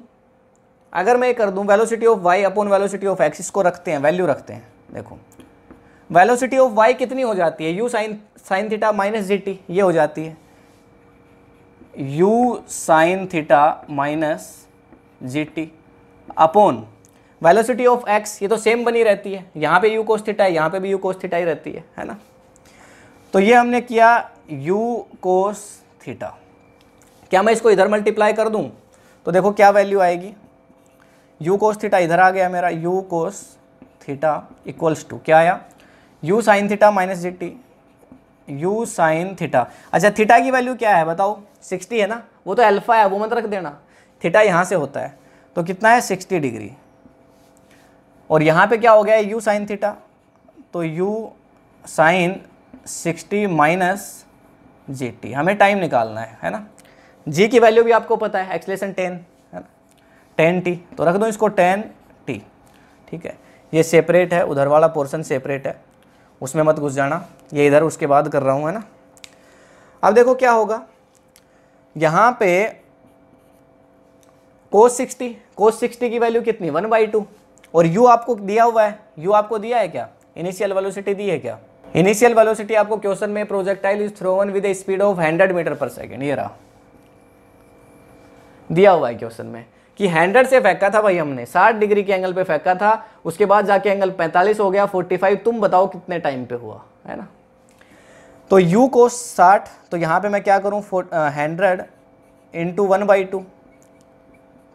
अगर मैं ये कर दूं velocity of y upon velocity of x इसको रखते हैं वैल्यू रखते हैं देखो वेलोसिटी ऑफ वाई कितनी हो जाती है you sine sine theta minus g t ये हो जाती है you sine theta minus g t upon velocity of x ये तो सेम बनी रहती है यहाँ पे यू कोस थीटा है यहाँ पे भी यू कोस थीटा ही रहती है है ना तो ये हमने किया यू कोस थीटा क्या मैं इसको इधर मल्टीप्लाई कर दूँ तो देखो क्या वैल्यू आएगी यू कोस थीटा इधर आ गया मेरा u cos theta equals to क्या आया u sine theta minus g t u sine theta अच्छा थीटा की वैल्यू क्या है बताओ सिक्सटी है ना वो तो अल्फा है वो मत रख देना थीटा यहाँ से होता है तो कितना है सिक्सटी डिग्री और यहाँ पे क्या हो गया है यू साइन थीटा तो u sine sixty minus g t हमें टाइम निकालना है है ना जी की वैल्यू भी आपको पता है एक्सलेशन टेन है ना टेन टी तो रख दो इसको टेन टी ठीक है ये सेपरेट है उधर वाला पोर्सन सेपरेट है उसमें मत घुस जाना ये इधर उसके बाद कर रहा हूँ है ना अब देखो क्या होगा यहाँ पे कोस सिक्सटी कोस सिक्सटी की वैल्यू कितनी वन बाई टू और यू आपको दिया हुआ है यू आपको दिया है क्या इनिशियल वेलोसिटी दी है क्या इनिशियल वेलोसिटी आपको क्वेश्चन में projectile is thrown with speed of hundred metre per second ये रहा दिया हुआ है क्वेश्चन में कि हैंडर से फेंका था भाई हमने 60 डिग्री के एंगल पे फेंका था उसके बाद जाके एंगल 45 हो गया 45 तुम बताओ कितने टाइम पे हुआ है ना तो यू को 60 तो यहाँ पे मैं क्या करूँ hundred into one by two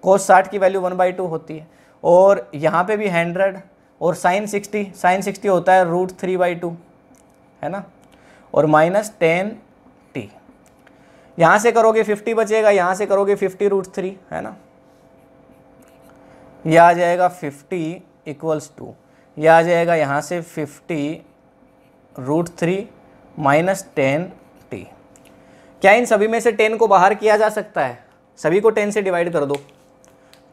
cos साठ की वैल्यू वन बाई टू होती है और यहाँ पे भी हैंड्रेड और साइन सिक्सटी साइन सिक्सटी होता है रूट थ्री बाई टू है ना और माइनस टेन टी यहाँ से करोगे फिफ्टी बचेगा यहाँ से करोगे फिफ्टी रूट थ्री है ना यह आ जाएगा फिफ्टी इक्वल्स टू यह आ जाएगा यहाँ से fifty root three minus ten t क्या इन सभी में से टेन को बाहर किया जा सकता है सभी को टेन से डिवाइड कर दो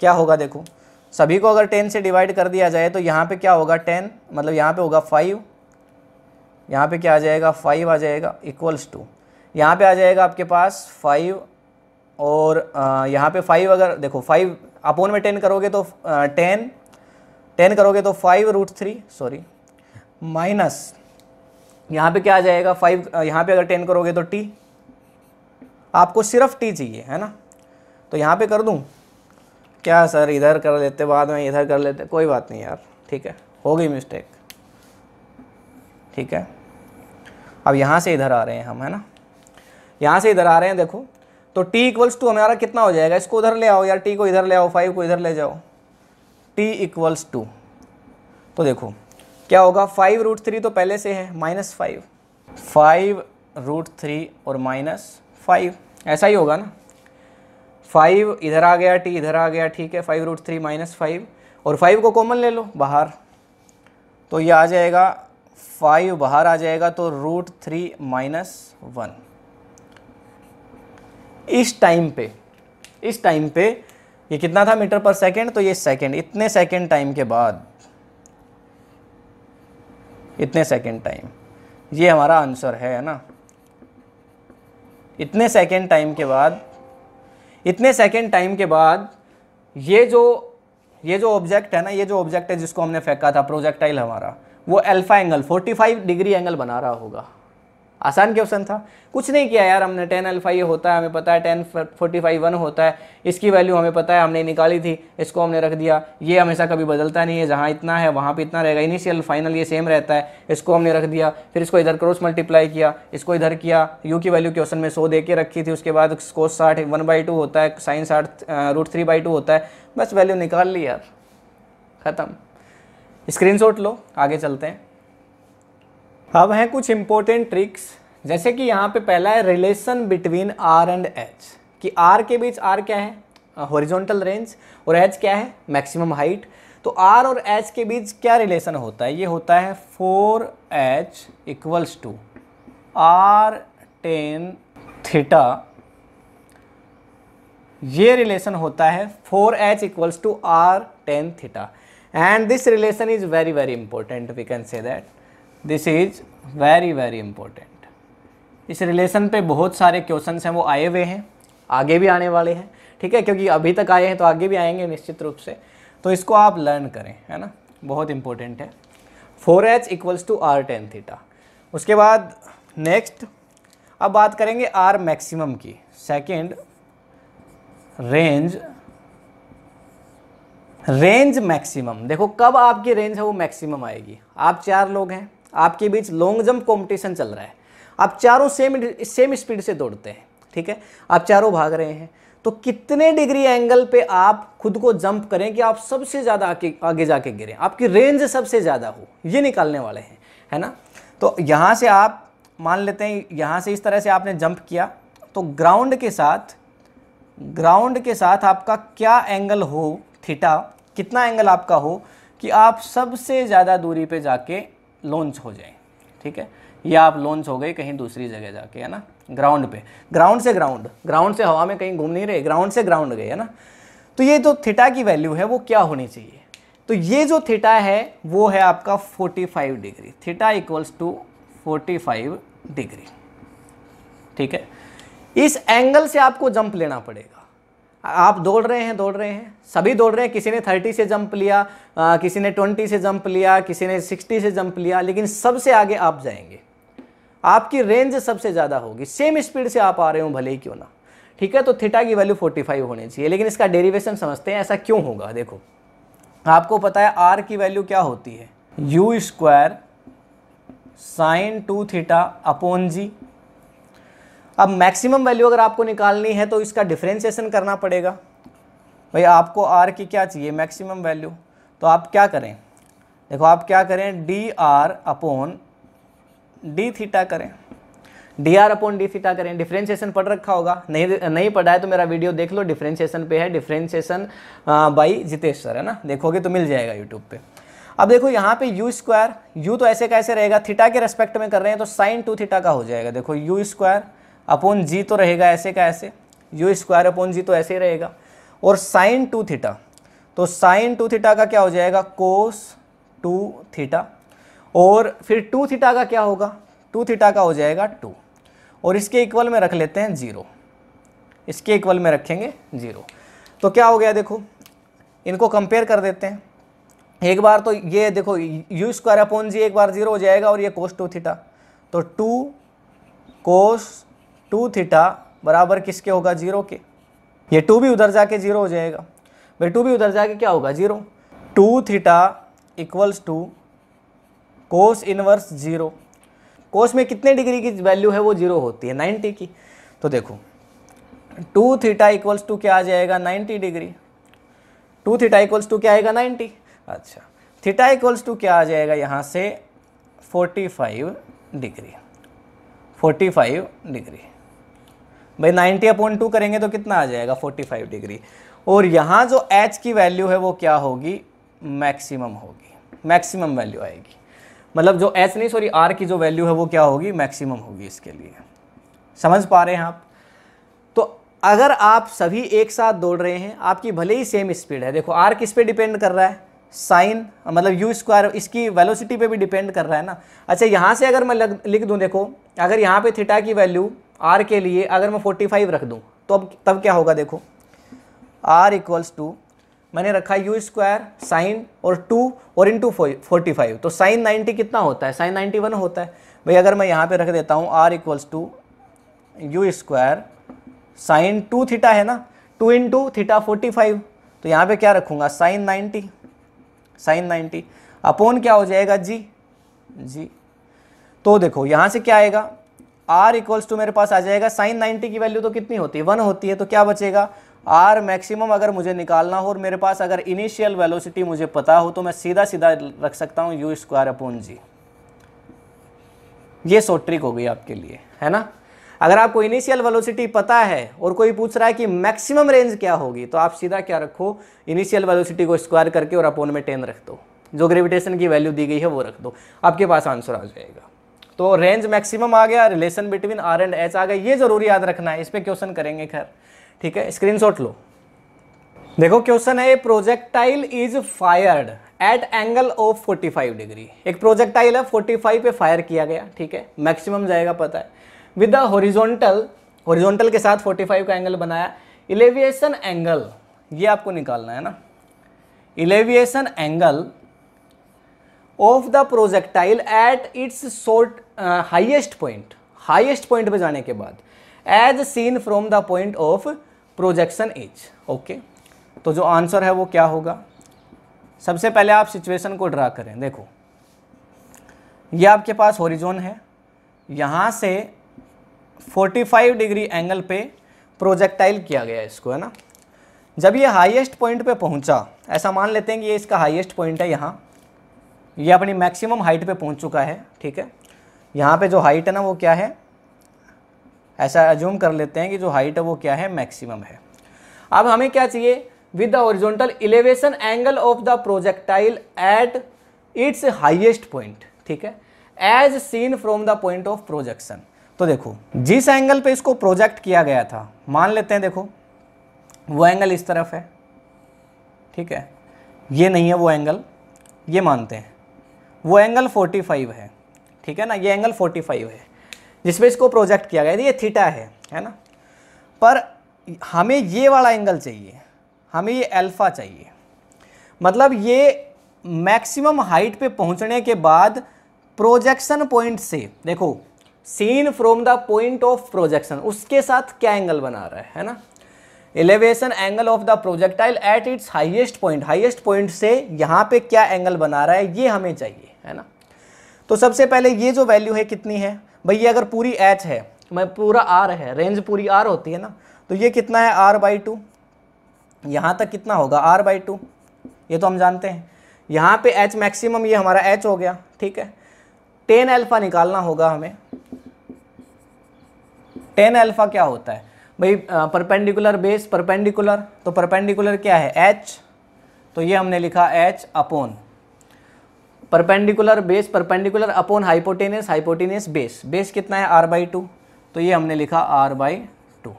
क्या होगा देखो सभी को अगर टेन से डिवाइड कर दिया जाए तो यहाँ पे क्या होगा टेन मतलब यहाँ पे होगा फाइव यहाँ पे क्या आ जाएगा फाइव आ जाएगा इक्वल्स टू यहाँ पे आ जाएगा आपके पास फाइव और यहाँ पे फाइव अगर देखो फाइव अपोन में टेन करोगे तो टेन टेन करोगे तो five root three sorry minus यहाँ पे क्या आ जाएगा फाइव यहाँ पे अगर टेन करोगे तो टी आपको सिर्फ टी चाहिए है ना तो यहाँ पे कर दूँ क्या सर इधर कर लेते बाद में इधर कर लेते कोई बात नहीं यार ठीक है हो गई मिस्टेक ठीक है अब यहाँ से इधर आ रहे हैं हम है ना यहाँ से इधर आ रहे हैं देखो तो t इक्वल्स टू हमारा कितना हो जाएगा इसको उधर ले आओ यार t को इधर ले आओ फाइव को इधर ले जाओ t इक्वल्स टू तो देखो क्या होगा फाइव रूट थ्री तो पहले से है minus five five root three और माइनस फाइव ऐसा ही होगा ना फाइव इधर आ गया टी इधर आ गया ठीक है five root three minus five और फाइव को कॉमन ले लो बाहर तो ये आ जाएगा फाइव बाहर आ जाएगा तो रूट थ्री माइनस वन इस टाइम पे इस टाइम पे ये कितना था मीटर पर सेकेंड तो ये सेकेंड इतने सेकेंड टाइम के बाद इतने सेकेंड टाइम ये हमारा आंसर है ना इतने सेकेंड टाइम के बाद इतने सेकेंड टाइम के बाद ये जो ये जो ऑब्जेक्ट है ना ये जो ऑब्जेक्ट है जिसको हमने फेंका था प्रोजेक्टाइल हमारा वो अल्फा एंगल 45 डिग्री एंगल बना रहा होगा आसान क्वेश्चन था कुछ नहीं किया यार हमने टेन अल्फा ये होता है हमें पता है टेन फोर्टी फाइव वन होता है इसकी वैल्यू हमें पता है हमने निकाली थी इसको हमने रख दिया ये हमेशा कभी बदलता नहीं है जहाँ इतना है वहाँ पे इतना रहेगा इनिशियल फाइनल ये सेम रहता है इसको हमने रख दिया फिर इसको इधर क्रॉस मल्टीप्लाई किया इसको इधर किया यू की वैल्यू क्वेश्चन में सो दे के रखी थी उसके बाद कोस साठ वन बाई टू होता है साइन साठ रूट थ्री बाई टू होता है बस वैल्यू निकाल ली यार ख़त्म शॉट लो आगे चलते हैं अब हैं कुछ इंपॉर्टेंट ट्रिक्स जैसे कि यहाँ पे पहला है relation between R and H कि आर के बीच आर क्या है हॉरिजॉन्टल रेंज और एच क्या है मैक्सिमम हाइट तो आर और एच के बीच क्या रिलेशन होता है ये होता है four H equals to R tan theta ये रिलेशन होता है four H equals to R tan theta and this relation is very very important we can say that this is very very important इस relation पे बहुत सारे question हैं वो आए हुए हैं आगे भी आने वाले हैं ठीक है क्योंकि अभी तक आए हैं तो आगे भी आएंगे निश्चित रूप से तो इसको आप लर्न करें है ना बहुत इंपॉर्टेंट है four H equals to R tan theta उसके बाद नेक्स्ट अब बात करेंगे आर मैक्सिमम की सेकेंड रेंज रेंज मैक्सिमम देखो कब आपकी रेंज है वो मैक्सिमम आएगी आप चार लोग हैं आपके बीच लॉन्ग जंप कॉम्पिटिशन चल रहा है आप चारों सेम सेम स्पीड से दौड़ते हैं ठीक है आप चारों भाग रहे हैं तो कितने डिग्री एंगल पे आप खुद को जंप करें कि आप सबसे ज़्यादा आगे आगे जाके गिरें आपकी रेंज सबसे ज़्यादा हो ये निकालने वाले हैं है ना तो यहाँ से आप मान लेते हैं यहाँ से इस तरह से आपने जंप किया तो ग्राउंड के साथ ग्राउंड के साथ आपका क्या एंगल हो थीटा कितना एंगल आपका हो कि आप सबसे ज़्यादा दूरी पे जाके लॉन्च हो जाए ठीक है या आप लॉन्च हो गए कहीं दूसरी जगह जाके है ना ग्राउंड पे ग्राउंड से ग्राउंड ग्राउंड से हवा में कहीं घूम नहीं रहे ग्राउंड से ग्राउंड गए है ना तो ये जो थीटा की वैल्यू है वो क्या होनी चाहिए तो ये जो थीटा है वो है आपका 45 degree theta equals to 45 degree ठीक है इस एंगल से आपको जंप लेना पड़ेगा आप दौड़ रहे हैं दौड़ रहे हैं सभी दौड़ रहे हैं किसी ने थर्टी से जंप लिया आ, किसी ने ट्वेंटी से जंप लिया किसी ने सिक्सटी से जंप लिया लेकिन सबसे आगे आप जाएंगे आपकी रेंज सबसे ज़्यादा होगी सेम स्पीड से आप आ रहे हो भले ही क्यों ना ठीक है तो थीटा की वैल्यू 45 होनी चाहिए लेकिन इसका डेरिवेशन समझते हैं ऐसा क्यों होगा देखो आपको पता है आर की वैल्यू क्या होती है you square sine two theta upon g अब मैक्सिमम वैल्यू अगर आपको निकालनी है तो इसका डिफ्रेंसिएशन करना पड़ेगा भाई आपको आर की क्या चाहिए मैक्सिमम वैल्यू तो आप क्या करें देखो आप क्या करें d R upon d theta करें d R upon d theta करें डिफ्रेंशिएशन पढ़ रखा होगा नहीं नहीं पढ़ा है तो मेरा वीडियो देख लो डिफ्रेंशिएशन पे है डिफ्रेंशिएशन बाई जितेश सर है ना देखोगे तो मिल जाएगा यूट्यूब पे अब देखो यहाँ पे यू स्क्वायर यू तो ऐसे कैसे रहेगा थीटा के रेस्पेक्ट में कर रहे हैं तो साइन टू थीटा का हो जाएगा देखो यू स्क्वायर अपॉन जी तो रहेगा ऐसे का ऐसे यू स्क्वायर अपॉन जी तो ऐसे ही रहेगा और साइन टू थीटा तो साइन टू थीटा का क्या हो जाएगा कोस टू थीटा और फिर टू थीटा का क्या होगा टू थीटा का हो जाएगा टू और इसके इक्वल में रख लेते हैं ज़ीरो इसके इक्वल में रखेंगे ज़ीरो तो क्या हो गया देखो इनको कंपेयर कर देते हैं एक बार तो ये देखो यू स्क्वायर अपॉन जी एक बार ज़ीरो हो जाएगा और ये कोस टू थीटा तो टू कोस टू थीटा बराबर किसके होगा जीरो के ये टू भी उधर जाके जीरो हो जाएगा भाई टू भी उधर जाके क्या होगा zero two theta equals to cos inverse zero cos में कितने डिग्री की वैल्यू है वो जीरो होती है नाइन्टी की तो देखो टू थीटा इक्वल्स टू क्या आ जाएगा ninety degree two theta equals to क्या आएगा नाइन्टी अच्छा थीटा इक्वल्स टू क्या आ जाएगा यहाँ से forty five degree forty five degree भाई नाइन्टी अपॉइंट टू करेंगे तो कितना आ जाएगा फोर्टी फाइव डिग्री और यहाँ जो एच की वैल्यू है वो क्या होगी मैक्सिमम होगी मैक्सिमम वैल्यू आएगी मतलब जो एच नहीं सॉरी आर की जो वैल्यू है वो क्या होगी मैक्सिमम होगी इसके लिए समझ पा रहे हैं आप तो अगर आप सभी एक साथ दौड़ रहे हैं आपकी भले ही सेम स्पीड है देखो आर किस पे डिपेंड कर रहा है साइन मतलब यू स्क्वायर इसकी वेलोसिटी पे भी डिपेंड कर रहा है ना अच्छा यहाँ से अगर मैं लग, लिख दूँ देखो अगर यहाँ पे थीटा की वैल्यू आर के लिए अगर मैं फोर्टी फाइव रख दूँ तो अब तब क्या होगा देखो आर इक्वल्स टू मैंने रखा यू स्क्वायर साइन और टू और इंटू फोर्टी फाइव तो साइन नाइन्टी कितना होता है साइन नाइन्टी वन होता है भाई अगर मैं यहाँ पे रख देता हूँ R equals to you square sine two theta है ना टू इन टू थीटा फोर्टी फाइव तो यहाँ पे क्या रखूँगा sine ninety sine ninety upon क्या हो जाएगा जी जी तो देखो यहाँ से क्या आएगा आर इक्वल्स टू मेरे पास आ जाएगा साइन नाइन्टी की वैल्यू तो कितनी होती है वन होती है तो क्या बचेगा आर मैक्सिमम अगर मुझे निकालना हो और मेरे पास अगर इनिशियल वेलोसिटी मुझे पता हो तो मैं सीधा सीधा रख सकता हूँ यू स्क्वायर अपोन जी ये शॉर्ट ट्रिक हो गई आपके लिए है ना अगर आपको इनिशियल वेलोसिटी पता है और कोई पूछ रहा है कि मैक्सिमम रेंज क्या होगी तो आप सीधा क्या रखो इनिशियल वेलोसिटी को स्क्वायर करके और अपोन में टेन रख दो जो ग्रेविटेशन की वैल्यू दी गई है वो रख दो आपके पास आंसर आ जाएगा तो रेंज मैक्सिमम आ गया relation between R and H आ गया ये जरूर याद रखना है इस पर क्वेश्चन करेंगे खैर ठीक है स्क्रीन लो देखो क्वेश्चन है projectile is fired at angle of 45 degree एक प्रोजेक्टाइल है 45 पे फायर किया गया ठीक है मैक्सिमम जाएगा पता है विद द होरिजोनटल होरिजोनटल के साथ 45 का एंगल बनाया इलेविएशन एंगल ये आपको निकालना है ना elevation angle of the projectile at its short highest point highest point पे जाने के बाद as seen from the point of projection as okay तो जो आंसर है वो क्या होगा सबसे पहले आप सिचुएशन को ड्रा करें देखो ये आपके पास होरिजोन है यहाँ से 45 डिग्री एंगल पे प्रोजेक्टाइल किया गया इसको है ना जब ये हाईएस्ट पॉइंट पे पहुँचा ऐसा मान लेते हैं कि ये इसका हाईएस्ट पॉइंट है यहाँ ये अपनी मैक्सिमम हाइट पे पहुंच चुका है ठीक है यहाँ पे जो हाइट है ना वो क्या है ऐसा एज्यूम कर लेते हैं कि जो हाइट है वो क्या है मैक्सिमम है अब हमें क्या चाहिए with the horizontal elevation angle of the projectile at its highest point ठीक है as seen from the point of projection तो देखो जिस एंगल पे इसको प्रोजेक्ट किया गया था मान लेते हैं देखो वो एंगल इस तरफ है ठीक है ये नहीं है वो एंगल ये मानते हैं वो एंगल 45 है ठीक है ना ये एंगल 45 है जिसमें इसको प्रोजेक्ट किया गया ये थीटा है है ना पर हमें ये वाला एंगल चाहिए हमें ये अल्फ़ा चाहिए मतलब ये मैक्सिमम हाइट पे पहुंचने के बाद प्रोजेक्शन पॉइंट से देखो seen from the point of projection उसके साथ क्या एंगल बना रहा है है ना elevation angle of the projectile at its highest point highest point से यहाँ पे क्या एंगल बना रहा है ये हमें चाहिए है ना तो सबसे पहले ये जो वैल्यू है कितनी है भाई ये अगर पूरी एच है मैं पूरा आर है रेंज पूरी आर होती है ना तो ये कितना है आर बाई टू यहाँ तक कितना होगा आर बाई टू ये तो हम जानते हैं यहाँ पे एच मैक्सिमम ये हमारा एच हो गया ठीक है टेन अल्फ़ा निकालना होगा हमें टेन अल्फ़ा क्या होता है भाई परपेंडिकुलर बेस परपेंडिकुलर तो परपेंडिकुलर क्या है एच तो ये हमने लिखा H upon perpendicular base perpendicular upon hypotenuse hypotenuse base base कितना है आर बाई टू तो ये हमने लिखा आर बाई टू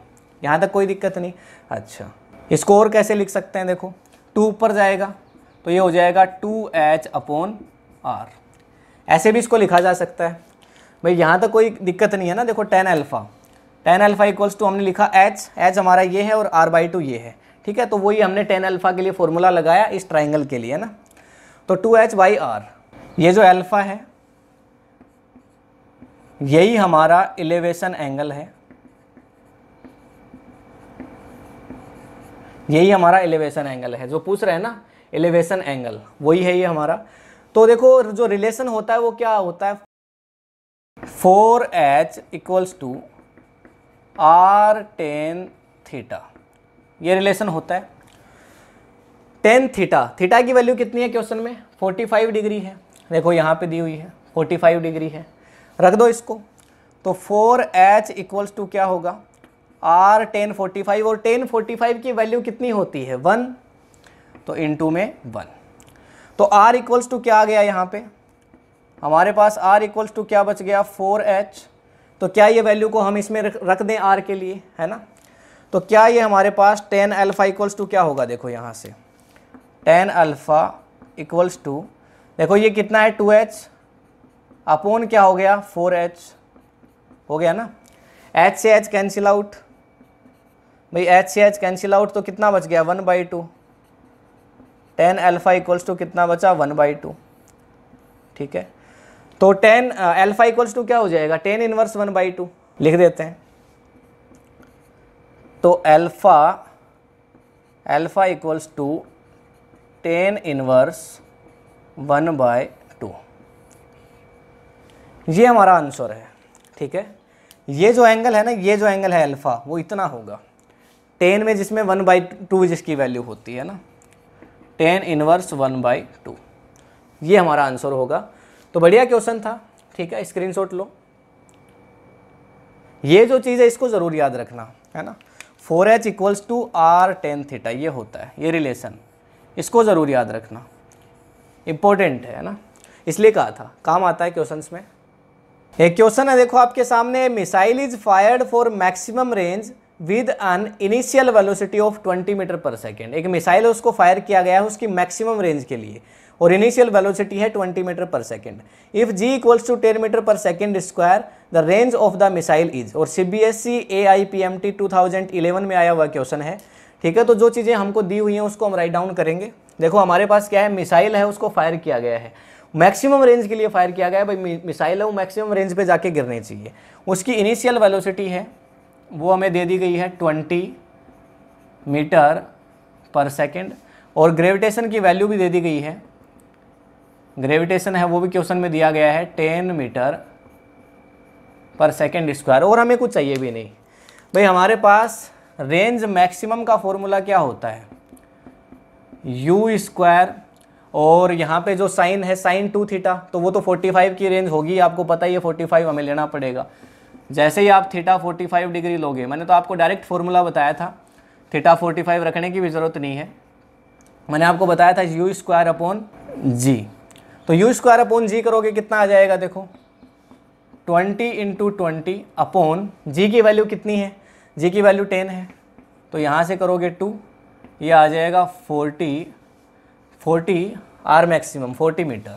यहाँ तक कोई दिक्कत नहीं अच्छा इसको और कैसे लिख सकते हैं देखो टू ऊपर जाएगा तो ये हो जाएगा टू एच अपॉन आर ऐसे भी इसको लिखा जा सकता है भाई यहाँ तक कोई दिक्कत नहीं है ना देखो tan alpha tan alpha equals to हमने लिखा एच एच हमारा ये है और आर बाई टू ये है ठीक है तो वही हमने टेन अल्फ़ा के लिए फॉर्मूला लगाया इस ट्राइंगल के लिए ना तो टू एच बाई आर ये जो अल्फ़ा है यही हमारा एलिवेशन एंगल है यही हमारा एलिवेशन एंगल है जो पूछ रहे हैं ना एलिवेशन एंगल वही है ये हमारा तो देखो जो रिलेशन होता है वो क्या होता है four H equals to R tan theta ये रिलेशन होता है टेन थीटा थीटा की वैल्यू कितनी है क्वेश्चन में फोर्टी फाइव डिग्री है देखो यहाँ पे दी हुई है 45 डिग्री है रख दो इसको तो 4h एच इक्वल्स टू क्या होगा आर टेन फोर्टी फाइव और टेन फोर्टी फाइव की वैल्यू कितनी होती है वन तो इन टू में वन तो आर इक्वल्स टू क्या आ गया यहाँ पे हमारे पास आर इक्वल्स टू क्या बच गया फोर एच तो क्या ये वैल्यू को हम इसमें रख दें आर के लिए है ना तो क्या ये हमारे पास टेन अल्फ़ा इक्वल्स टू क्या होगा देखो यहाँ से टेन अल्फ़ा इक्वल्स टू देखो ये कितना है टू एच अपोन क्या हो गया फोर एच हो गया ना एच से एच कैंसिल आउट भाई एच से एच कैंसिल आउट तो कितना बच गया one by two tan alpha equals to कितना बचा वन बाई टू ठीक है तो टेन एल्फा इक्वल्स टू क्या हो जाएगा tan inverse one by two लिख देते हैं तो alpha alpha equals to tan inverse one by two ये हमारा आंसर है ठीक है ये जो एंगल है ना ये जो एंगल है अल्फ़ा वो इतना होगा टेन में जिसमें वन बाई टू जिसकी वैल्यू होती है ना tan inverse one by two ये हमारा आंसर होगा तो बढ़िया क्वेश्चन था ठीक है स्क्रीनशॉट लो ये जो चीज़ है इसको ज़रूर याद रखना है ना four H equals to R tan theta ये होता है ये रिलेशन इसको ज़रूर याद रखना इम्पोर्टेंट है ना इसलिए कहा था काम आता है क्वेश्चन में एक क्वेश्चन है देखो आपके सामने missile is fired for maximum range with an initial velocity of 20 metre per second एक मिसाइल उसको फायर किया गया है उसकी मैक्सिमम रेंज के लिए और इनिशियल वेलोसिटी है 20 metre per second if g equals to 10 metre per second square the range of the missile is और C B S E A I P M T two thousand eleven में आया हुआ question है ठीक है तो जो चीज़ें हमको दी हुई हैं उसको हम राइट डाउन करेंगे देखो हमारे पास क्या है मिसाइल है उसको फायर किया गया है मैक्सिमम रेंज के लिए फायर किया गया है भाई मिसाइल है वो मैक्सिमम रेंज पे जाके गिरनी चाहिए उसकी इनिशियल वेलोसिटी है वो हमें दे दी गई है ट्वेंटी मीटर पर सेकेंड और ग्रेविटेशन की वैल्यू भी दे दी गई है ग्रेविटेशन है वो भी क्वेश्चन में दिया गया है ten metre per second square और हमें कुछ चाहिए भी नहीं भाई हमारे पास रेंज मैक्सिमम का फॉर्मूला क्या होता है यू स्क्वायर और यहाँ पे जो साइन है साइन टू थीटा तो वो तो 45 की रेंज होगी आपको पता ही है 45 हमें लेना पड़ेगा जैसे ही आप थीटा 45 डिग्री लोगे मैंने तो आपको डायरेक्ट फॉर्मूला बताया था थीटा 45 रखने की भी ज़रूरत नहीं है मैंने आपको बताया था यू स्क्वायर अपॉन जी तो यू स्क्वायर अपॉन जी करोगे कितना आ जाएगा देखो twenty into twenty upon g की वैल्यू कितनी है जी की वैल्यू टेन है तो यहाँ से करोगे टू ये आ जाएगा forty forty R maximum forty metre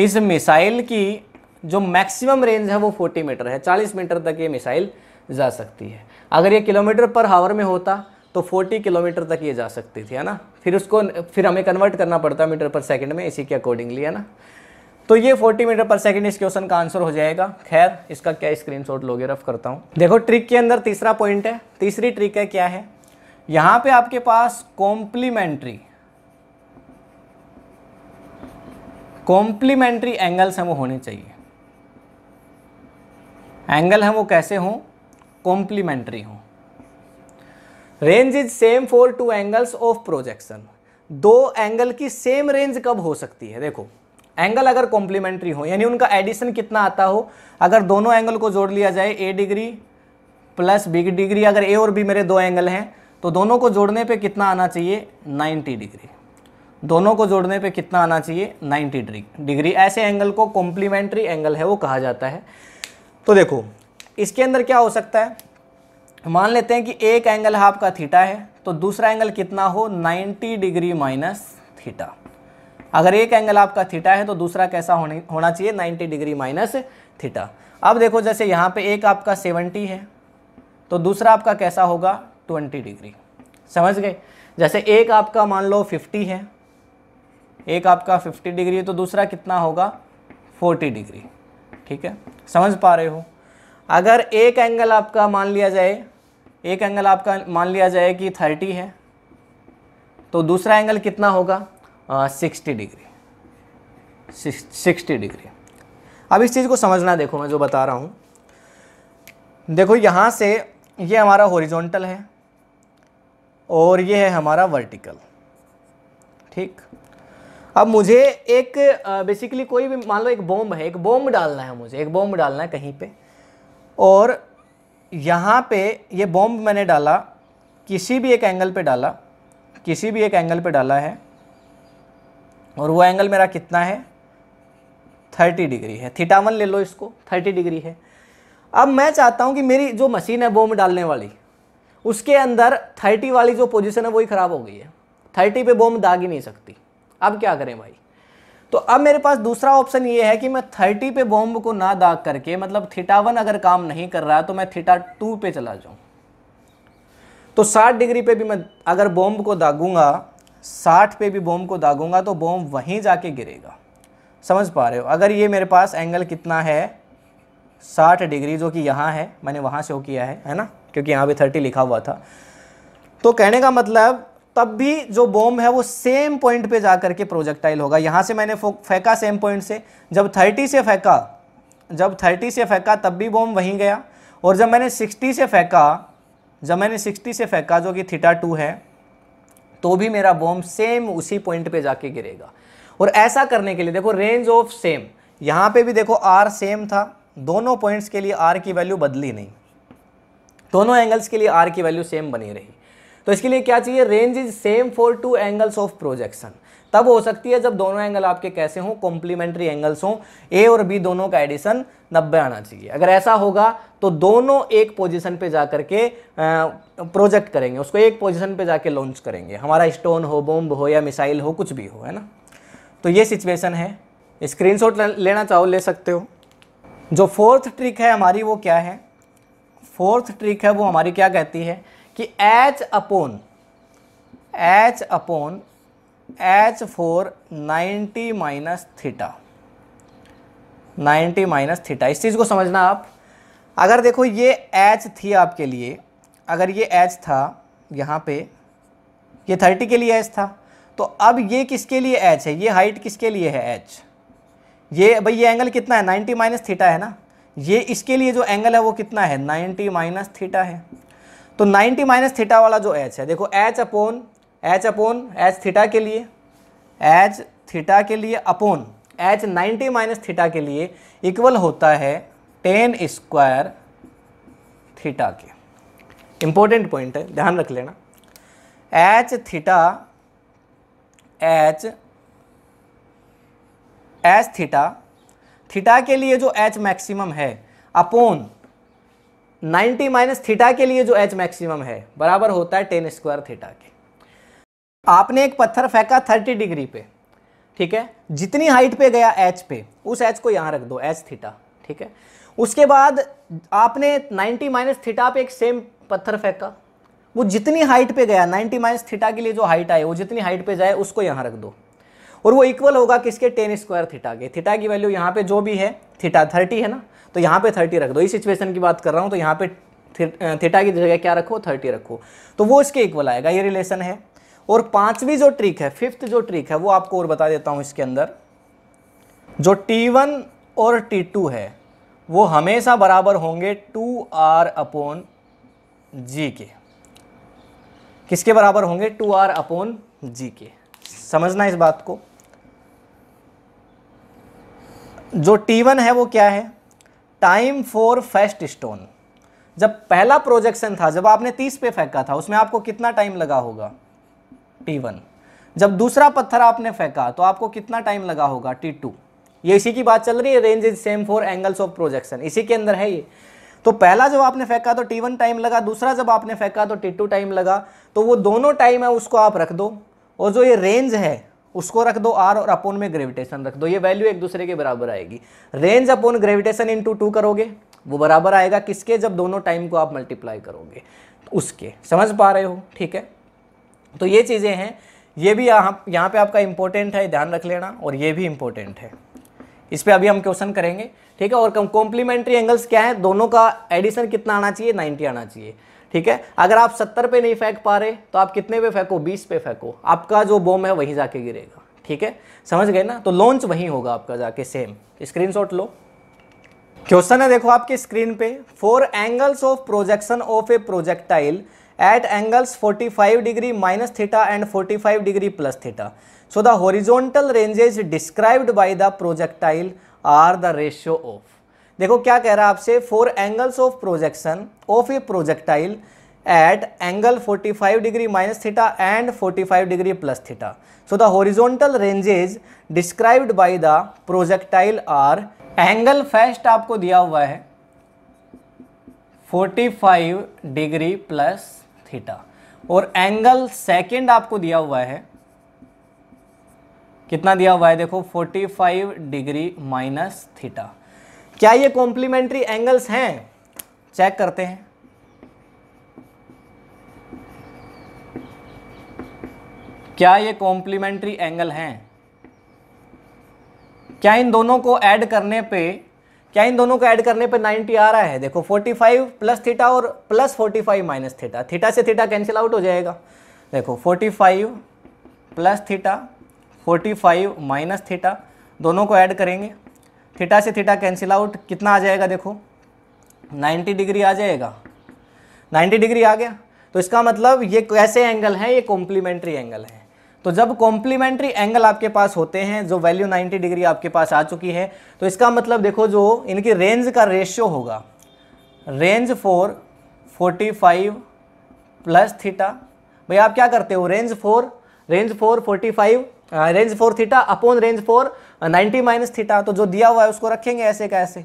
इस मिसाइल की जो मैक्सिमम रेंज है वो फोर्टी मीटर है चालीस मीटर तक ये मिसाइल जा सकती है अगर ये किलोमीटर पर हावर में होता तो 40 किलोमीटर तक ये जा सकती थी है ना फिर उसको फिर हमें कन्वर्ट करना पड़ता मीटर पर सेकंड में इसी के अकॉर्डिंगली है ना तो ये 40 मीटर पर सेकंड इस क्वेश्चन का आंसर हो जाएगा खैर इसका क्या स्क्रीनशॉट लोगे रफ करता हूँ देखो ट्रिक के अंदर तीसरा पॉइंट है तीसरी ट्रिक है क्या है यहाँ पे आपके पास कॉम्प्लीमेंट्री कॉम्प्लीमेंट्री एंगल्स हैं वो होने चाहिए एंगल हैं वो कैसे हों कॉम्प्लीमेंट्री हों range is same for two angles of projection दो एंगल की सेम रेंज कब हो सकती है देखो एंगल अगर कॉम्प्लीमेंट्री हो यानी उनका एडिशन कितना आता हो अगर दोनों एंगल को जोड़ लिया जाए A degree plus B degree अगर ए और बी मेरे दो एंगल हैं तो दोनों को जोड़ने पे कितना आना चाहिए 90 डिग्री दोनों को जोड़ने पे कितना आना चाहिए 90 डिग्री ऐसे एंगल को कॉम्प्लीमेंट्री एंगल है वो कहा जाता है तो देखो इसके अंदर क्या हो सकता है मान लेते हैं कि एक एंगल आपका थीटा है तो दूसरा एंगल कितना हो नाइन्टी डिग्री माइनस थीटा अगर एक एंगल आपका थीटा है तो दूसरा कैसा होने होना चाहिए 90 डिग्री माइनस थीटा अब देखो जैसे यहाँ पे एक आपका 70 है तो दूसरा आपका कैसा होगा 20 डिग्री समझ गए जैसे एक आपका मान लो 50 है एक आपका 50 डिग्री है तो दूसरा कितना होगा 40 डिग्री ठीक है समझ पा रहे हो अगर एक एंगल आपका मान लिया जाए एक एंगल आपका मान लिया जाए कि थर्टी है तो दूसरा एंगल कितना होगा सिक्सटी डिग्री सिक्सटी डिग्री अब इस चीज़ को समझना देखो मैं जो बता रहा हूँ देखो यहाँ से ये हमारा हॉरिजॉन्टल है और ये है हमारा वर्टिकल ठीक अब मुझे एक बेसिकली कोई भी मान लो एक बॉम्ब है एक बॉम्ब डालना है मुझे एक बॉम्ब डालना है कहीं पे और यहाँ पे ये बॉम्ब मैंने डाला किसी भी एक एंगल पे डाला किसी भी एक एंगल पे डाला है और वो एंगल मेरा कितना है थर्टी डिग्री है थीटावन ले लो इसको थर्टी डिग्री है अब मैं चाहता हूँ कि मेरी जो मशीन है बॉम्ब डालने वाली उसके अंदर थर्टी वाली जो पोजीशन है वही ख़राब हो गई है थर्टी पे बॉम्ब दाग ही नहीं सकती अब क्या करें भाई तो अब मेरे पास दूसरा ऑप्शन ये है कि मैं थर्टी पे बॉम्ब को ना दाग करके मतलब थीटा वन अगर काम नहीं कर रहा तो मैं थीटा टू पे चला जाऊँ तो साठ डिग्री पे भी मैं अगर बॉम्ब को दागूंगा साठ पे भी बॉम्ब को दागूंगा तो बॉम्ब वहीं जाके गिरेगा समझ पा रहे हो अगर ये मेरे पास एंगल कितना है साठ डिग्री जो कि यहाँ है मैंने वहाँ शो किया है है ना क्योंकि यहाँ पे थर्टी लिखा हुआ था तो कहने का मतलब तब भी जो बॉम्ब है वो सेम पॉइंट पे जा के प्रोजेक्टाइल होगा यहाँ से मैंने फेंका सेम पॉइंट से जब थर्टी से फेंका जब थर्टी से फेंका तब भी बॉम्ब वहीं गया और जब मैंने सिक्सटी से फेंका जब मैंने सिक्सटी से फेंका जो कि थीटा टू है तो भी मेरा बॉम्ब सेम उसी पॉइंट पे जाके गिरेगा और ऐसा करने के लिए देखो रेंज ऑफ सेम यहाँ पे भी देखो आर सेम था दोनों पॉइंट्स के लिए आर की वैल्यू बदली नहीं दोनों एंगल्स के लिए आर की वैल्यू सेम बनी रही तो इसके लिए क्या चाहिए range is same for two angles of projection तब हो सकती है जब दोनों एंगल आपके कैसे हों कॉम्प्लीमेंट्री एंगल्स हों ए और बी दोनों का एडिशन नब्बे आना चाहिए अगर ऐसा होगा तो दोनों एक पोजीशन पे जा के प्रोजेक्ट करेंगे उसको एक पोजीशन पे जाके लॉन्च करेंगे हमारा स्टोन हो बॉम्ब हो या मिसाइल हो कुछ भी हो है ना तो ये सिचुएशन है स्क्रीनशॉट लेना चाहो ले सकते हो जो फोर्थ ट्रिक है हमारी वो क्या है फोर्थ ट्रिक है वो हमारी क्या कहती है कि H upon H upon H for ninety minus theta ninety minus theta इस चीज़ को समझना आप अगर देखो ये एच थी आपके लिए अगर ये एच था यहाँ पे ये थर्टी के लिए एच था तो अब ये किसके लिए एच है ये हाइट किसके लिए है एच ये भाई ये एंगल कितना है नाइन्टी माइनस थीटा है ना ये इसके लिए जो एंगल है वो कितना है नाइन्टी माइनस थीटा है तो नाइन्टी माइनस थीटा वाला जो एच है देखो H upon H upon H theta के लिए एच थीटा के लिए upon H ninety minus theta के लिए इक्वल होता है टेन स्क्वायर थीटा के इंपॉर्टेंट पॉइंट है ध्यान रख लेना H theta H H theta theta के लिए जो एच मैक्सिमम है अपोन 90 माइनस थीटा के लिए जो एच मैक्सिमम है बराबर होता है टेन स्क्वायर थीटा के आपने एक पत्थर फेंका थर्टी डिग्री पे ठीक है जितनी हाइट पे गया एच पे उस एच को यहां रख दो एच थीटा ठीक है उसके बाद आपने 90 माइनस थीटा पे एक सेम पत्थर फेंका वो जितनी हाइट पे गया 90 माइनस थीटा के लिए जो हाइट आए वो जितनी हाइट पे जाए उसको यहां रख दो और वो इक्वल होगा किसके टेन स्क्वायर थीटा के थीटा की वैल्यू यहां पे जो भी है थीटा थर्टी है ना तो यहां पे थर्टी रख दो इस सिचुएशन की बात कर रहा हूं तो यहां पे थीटा की जगह क्या रखो थर्टी रखो तो वो इसके इक्वल आएगा ये रिलेशन है और पांचवी जो ट्रिक है फिफ्थ जो ट्रिक है वो आपको और बता देता हूँ इसके अंदर जो T1 और T2 है वो हमेशा बराबर होंगे टू आर अपोन जी के किसके बराबर होंगे टू आर अपोन जी के समझना इस बात को जो T1 है वो क्या है टाइम फॉर फर्स्ट स्टोन जब पहला प्रोजेक्शन था जब आपने 30 पे फेंका था उसमें आपको कितना टाइम लगा होगा वन जब दूसरा पत्थर आपने फेंका तो आपको कितना टाइम लगा होगा टू ये इसी की बात चल रही है range is same for angles of projection इसी के अंदर है ये तो पहला जब आपने फेंका तो टी वन टाइम लगा दूसरा जब आपने फेंका तो टी टू टाइम लगा तो वो दोनों टाइम है उसको आप रख दो और जो ये रेंज है उसको रख दो आर और अपोन में ग्रेविटेशन रख दो ये वैल्यू एक दूसरे के बराबर आएगी range upon gravitation two two करोगे वो बराबर आएगा किसके जब दोनों टाइम को आप मल्टीप्लाई करोगे उसके समझ पा रहे हो ठीक है तो ये चीज़ें हैं ये भी यहाँ यहाँ पे आपका इम्पोर्टेंट है ध्यान रख लेना और ये भी इम्पोर्टेंट है इस पर अभी हम क्वेश्चन करेंगे ठीक है और कॉम्प्लीमेंट्री एंगल्स क्या है दोनों का एडिशन कितना आना चाहिए नाइन्टी आना चाहिए ठीक है अगर आप सत्तर पे नहीं फेंक पा रहे तो आप कितने पे फेंको बीस पे फेंको आपका जो बॉम है वहीं जाके गिरेगा ठीक है समझ गए ना तो लॉन्च वहीं होगा आपका जाके सेम शॉट लो क्वेश्चन है देखो आपके स्क्रीन पे for angles of projection of a projectile at angles 45 degree minus theta and 45 degree plus theta so the horizontal ranges described by the projectile are the ratio of देखो क्या कह रहा है आपसे for angles of projection of a projectile at angle 45 degree minus theta and 45 degree plus theta so the horizontal ranges described by the projectile are angle first आपको दिया हुआ है 45 डिग्री प्लस थीटा और एंगल सेकेंड आपको दिया हुआ है कितना दिया हुआ है देखो 45 डिग्री माइनस थीटा क्या ये कॉम्प्लीमेंट्री एंगल्स हैं चेक करते हैं क्या ये कॉम्प्लीमेंट्री एंगल हैं क्या इन दोनों को ऐड करने पे क्या इन दोनों को ऐड करने पे 90 आ रहा है देखो 45 प्लस थीटा और प्लस 45 माइनस थीटा थीटा से थीटा कैंसिल आउट हो जाएगा देखो 45 प्लस थीटा 45 माइनस थीटा दोनों को ऐड करेंगे थीटा से थीटा कैंसिल आउट कितना आ जाएगा देखो 90 डिग्री आ जाएगा 90 डिग्री आ गया तो इसका मतलब ये कैसे एंगल है ये कॉम्प्लीमेंट्री एंगल है तो जब कॉम्प्लीमेंट्री एंगल आपके पास होते हैं जो वैल्यू 90 डिग्री आपके पास आ चुकी है तो इसका मतलब देखो जो इनकी रेंज का रेशियो होगा range for forty five plus theta भाई आप क्या करते हो range for range for forty five range for theta upon range for ninety minus theta तो जो दिया हुआ है उसको रखेंगे ऐसे का ऐसे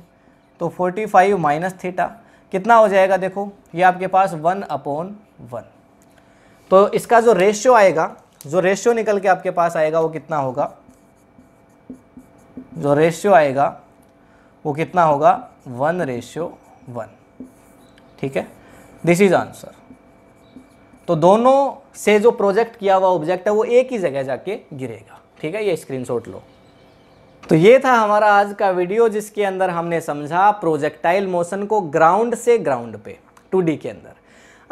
तो फोर्टी फाइव माइनस थीटा कितना हो जाएगा देखो ये आपके पास वन अपोन वन तो इसका जो रेशियो आएगा जो रेशियो निकल के आपके पास आएगा वो कितना होगा जो रेशियो आएगा वो कितना होगा वन रेशियो वन ठीक है दिस इज आंसर तो दोनों से जो प्रोजेक्ट किया हुआ ऑब्जेक्ट है वो एक ही जगह जाके गिरेगा ठीक है ये स्क्रीनशॉट लो तो ये था हमारा आज का वीडियो जिसके अंदर हमने समझा प्रोजेक्टाइल मोशन को ग्राउंड से ग्राउंड पे टू के अंदर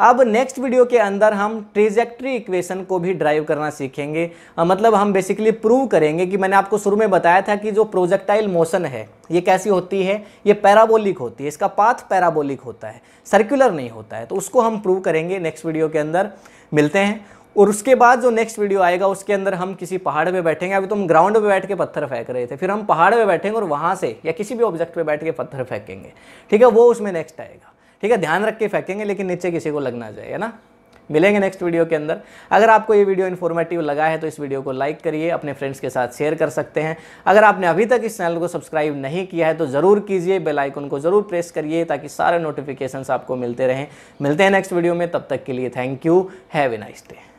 अब नेक्स्ट वीडियो के अंदर हम ट्रेजेक्ट्री इक्वेशन को भी ड्राइव करना सीखेंगे मतलब हम बेसिकली प्रूव करेंगे कि मैंने आपको शुरू में बताया था कि जो प्रोजेक्टाइल मोशन है ये कैसी होती है ये पैराबोलिक होती है इसका पाथ पैराबोलिक होता है सर्कुलर नहीं होता है तो उसको हम प्रूव करेंगे नेक्स्ट वीडियो के अंदर मिलते हैं और उसके बाद जो नेक्स्ट वीडियो आएगा उसके अंदर हम किसी पहाड़ पे बैठेंगे अभी तो हम ग्राउंड पे बैठ के पत्थर फेंक रहे थे फिर हम पहाड़ पे बैठेंगे और वहाँ से या किसी भी ऑब्जेक्ट पे बैठ के पत्थर फेंकेंगे ठीक है वो उसमें नेक्स्ट आएगा ठीक है ध्यान रख के फेंकेंगे लेकिन नीचे किसी को लगना चाहिए ना मिलेंगे नेक्स्ट वीडियो के अंदर अगर आपको ये वीडियो इन्फॉर्मेटिव लगा है तो इस वीडियो को लाइक करिए अपने फ्रेंड्स के साथ शेयर कर सकते हैं अगर आपने अभी तक इस चैनल को सब्सक्राइब नहीं किया है तो ज़रूर कीजिए बेल आइकन को ज़रूर प्रेस करिए ताकि सारे नोटिफिकेशंस आपको मिलते रहें मिलते हैं नेक्स्ट वीडियो में तब तक के लिए thank you have a nice day